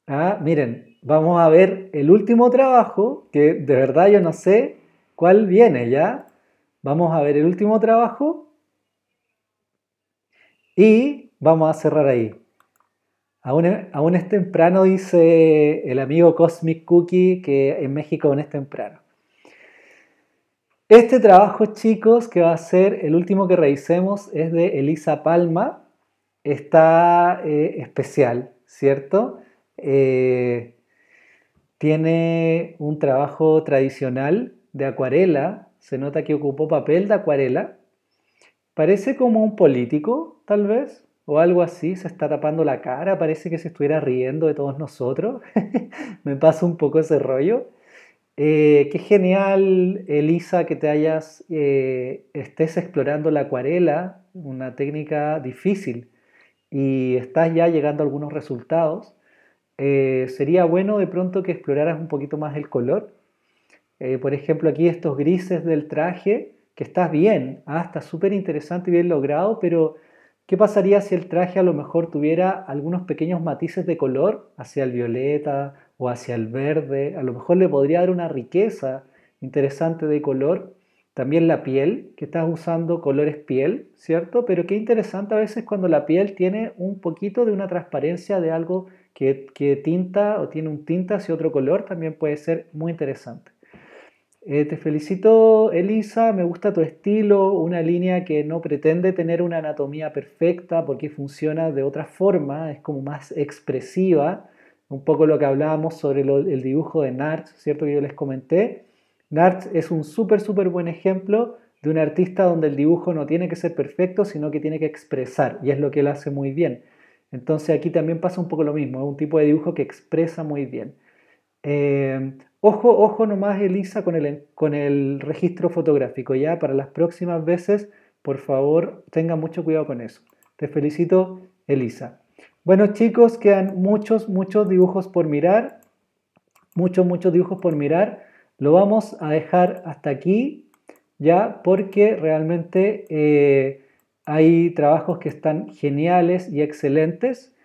Ah, miren, vamos a ver el último trabajo, que de verdad yo no sé cuál viene ya. Vamos a ver el último trabajo y vamos a cerrar ahí. E, aún, es temprano, dice el amigo Cosmic Cookie, que en México aún es temprano. Este trabajo, chicos, que va a ser el último que revisemos, es de Elisa Palma. Está eh, especial, ¿cierto? Eh, tiene un trabajo tradicional de acuarela. Se nota que ocupó papel de acuarela. Parece como un político, tal vez o algo así, se está tapando la cara, parece que se estuviera riendo de todos nosotros. <laughs> Me pasa un poco ese rollo. Eh, qué genial, Elisa, que te hayas, eh, estés explorando la acuarela, una técnica difícil, y estás ya llegando a algunos resultados. Eh, sería bueno de pronto que exploraras un poquito más el color. por ejemplo, aquí estos grises del traje, que estás bien, ah, está súper interesante y bien logrado, pero ¿Qué pasaría si el traje a lo mejor tuviera algunos pequeños matices de color hacia el violeta o hacia el verde? A lo mejor le podría dar una riqueza interesante de color. También la piel, que estás usando colores piel, ¿cierto? Pero qué interesante a veces cuando la piel tiene un poquito de una transparencia de algo que, que tinta o tiene un tinta hacia otro color, también puede ser muy interesante. Eh, te felicito, Elisa, me gusta tu estilo, una línea que no pretende tener una anatomía perfecta porque funciona de otra forma, es como más expresiva, un poco lo que hablábamos sobre el dibujo de Nart, ¿cierto? Que yo les comenté. Nart es un súper, súper buen ejemplo de un artista donde el dibujo no tiene que ser perfecto, sino que tiene que expresar, y es lo que él hace muy bien. Entonces aquí también pasa un poco lo mismo, es un tipo de dibujo que expresa muy bien. Eh, Ojo, ojo nomás, Elisa, con el, con el registro fotográfico, ¿ya? Para las próximas veces, por favor, tenga mucho cuidado con eso. Te felicito, Elisa. Bueno, chicos, quedan muchos, muchos dibujos por mirar. Muchos, muchos dibujos por mirar. Lo vamos a dejar hasta aquí, ¿ya? Porque realmente eh, hay trabajos que están geniales y excelentes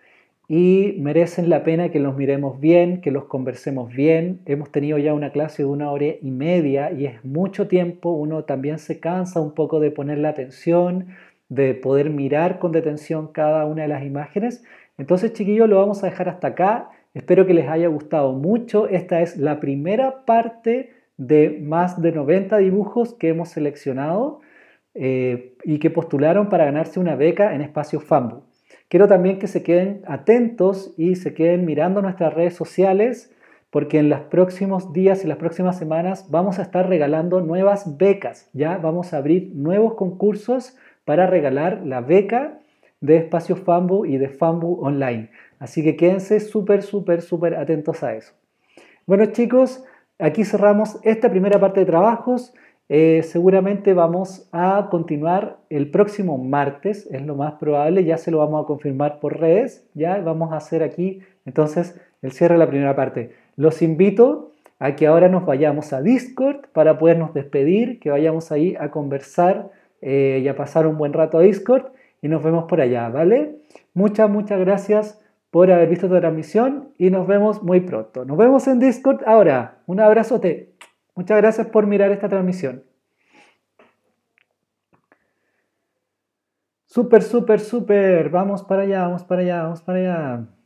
y merecen la pena que los miremos bien, que los conversemos bien. Hemos tenido ya una clase de una hora y media y es mucho tiempo, uno también se cansa un poco de poner la atención, de poder mirar con detención cada una de las imágenes. Entonces, chiquillos, lo vamos a dejar hasta acá. Espero que les haya gustado mucho. Esta es la primera parte de más de 90 dibujos que hemos seleccionado eh, y que postularon para ganarse una beca en espacio Fanbook. Quiero también que se queden atentos y se queden mirando nuestras redes sociales porque en los próximos días y las próximas semanas vamos a estar regalando nuevas becas. Ya vamos a abrir nuevos concursos para regalar la beca de Espacio Fambu y de Fambu Online. Así que quédense súper, súper, súper atentos a eso. Bueno chicos, aquí cerramos esta primera parte de trabajos. Eh, seguramente vamos a continuar el próximo martes, es lo más probable, ya se lo vamos a confirmar por redes, ya vamos a hacer aquí entonces el cierre de la primera parte. Los invito a que ahora nos vayamos a Discord para podernos despedir, que vayamos ahí a conversar eh, y a pasar un buen rato a Discord y nos vemos por allá, ¿vale? Muchas, muchas gracias por haber visto esta transmisión y nos vemos muy pronto. Nos vemos en Discord ahora. Un abrazote. Muchas gracias por mirar esta transmisión. Súper, súper, súper. Vamos para allá, vamos para allá, vamos para allá.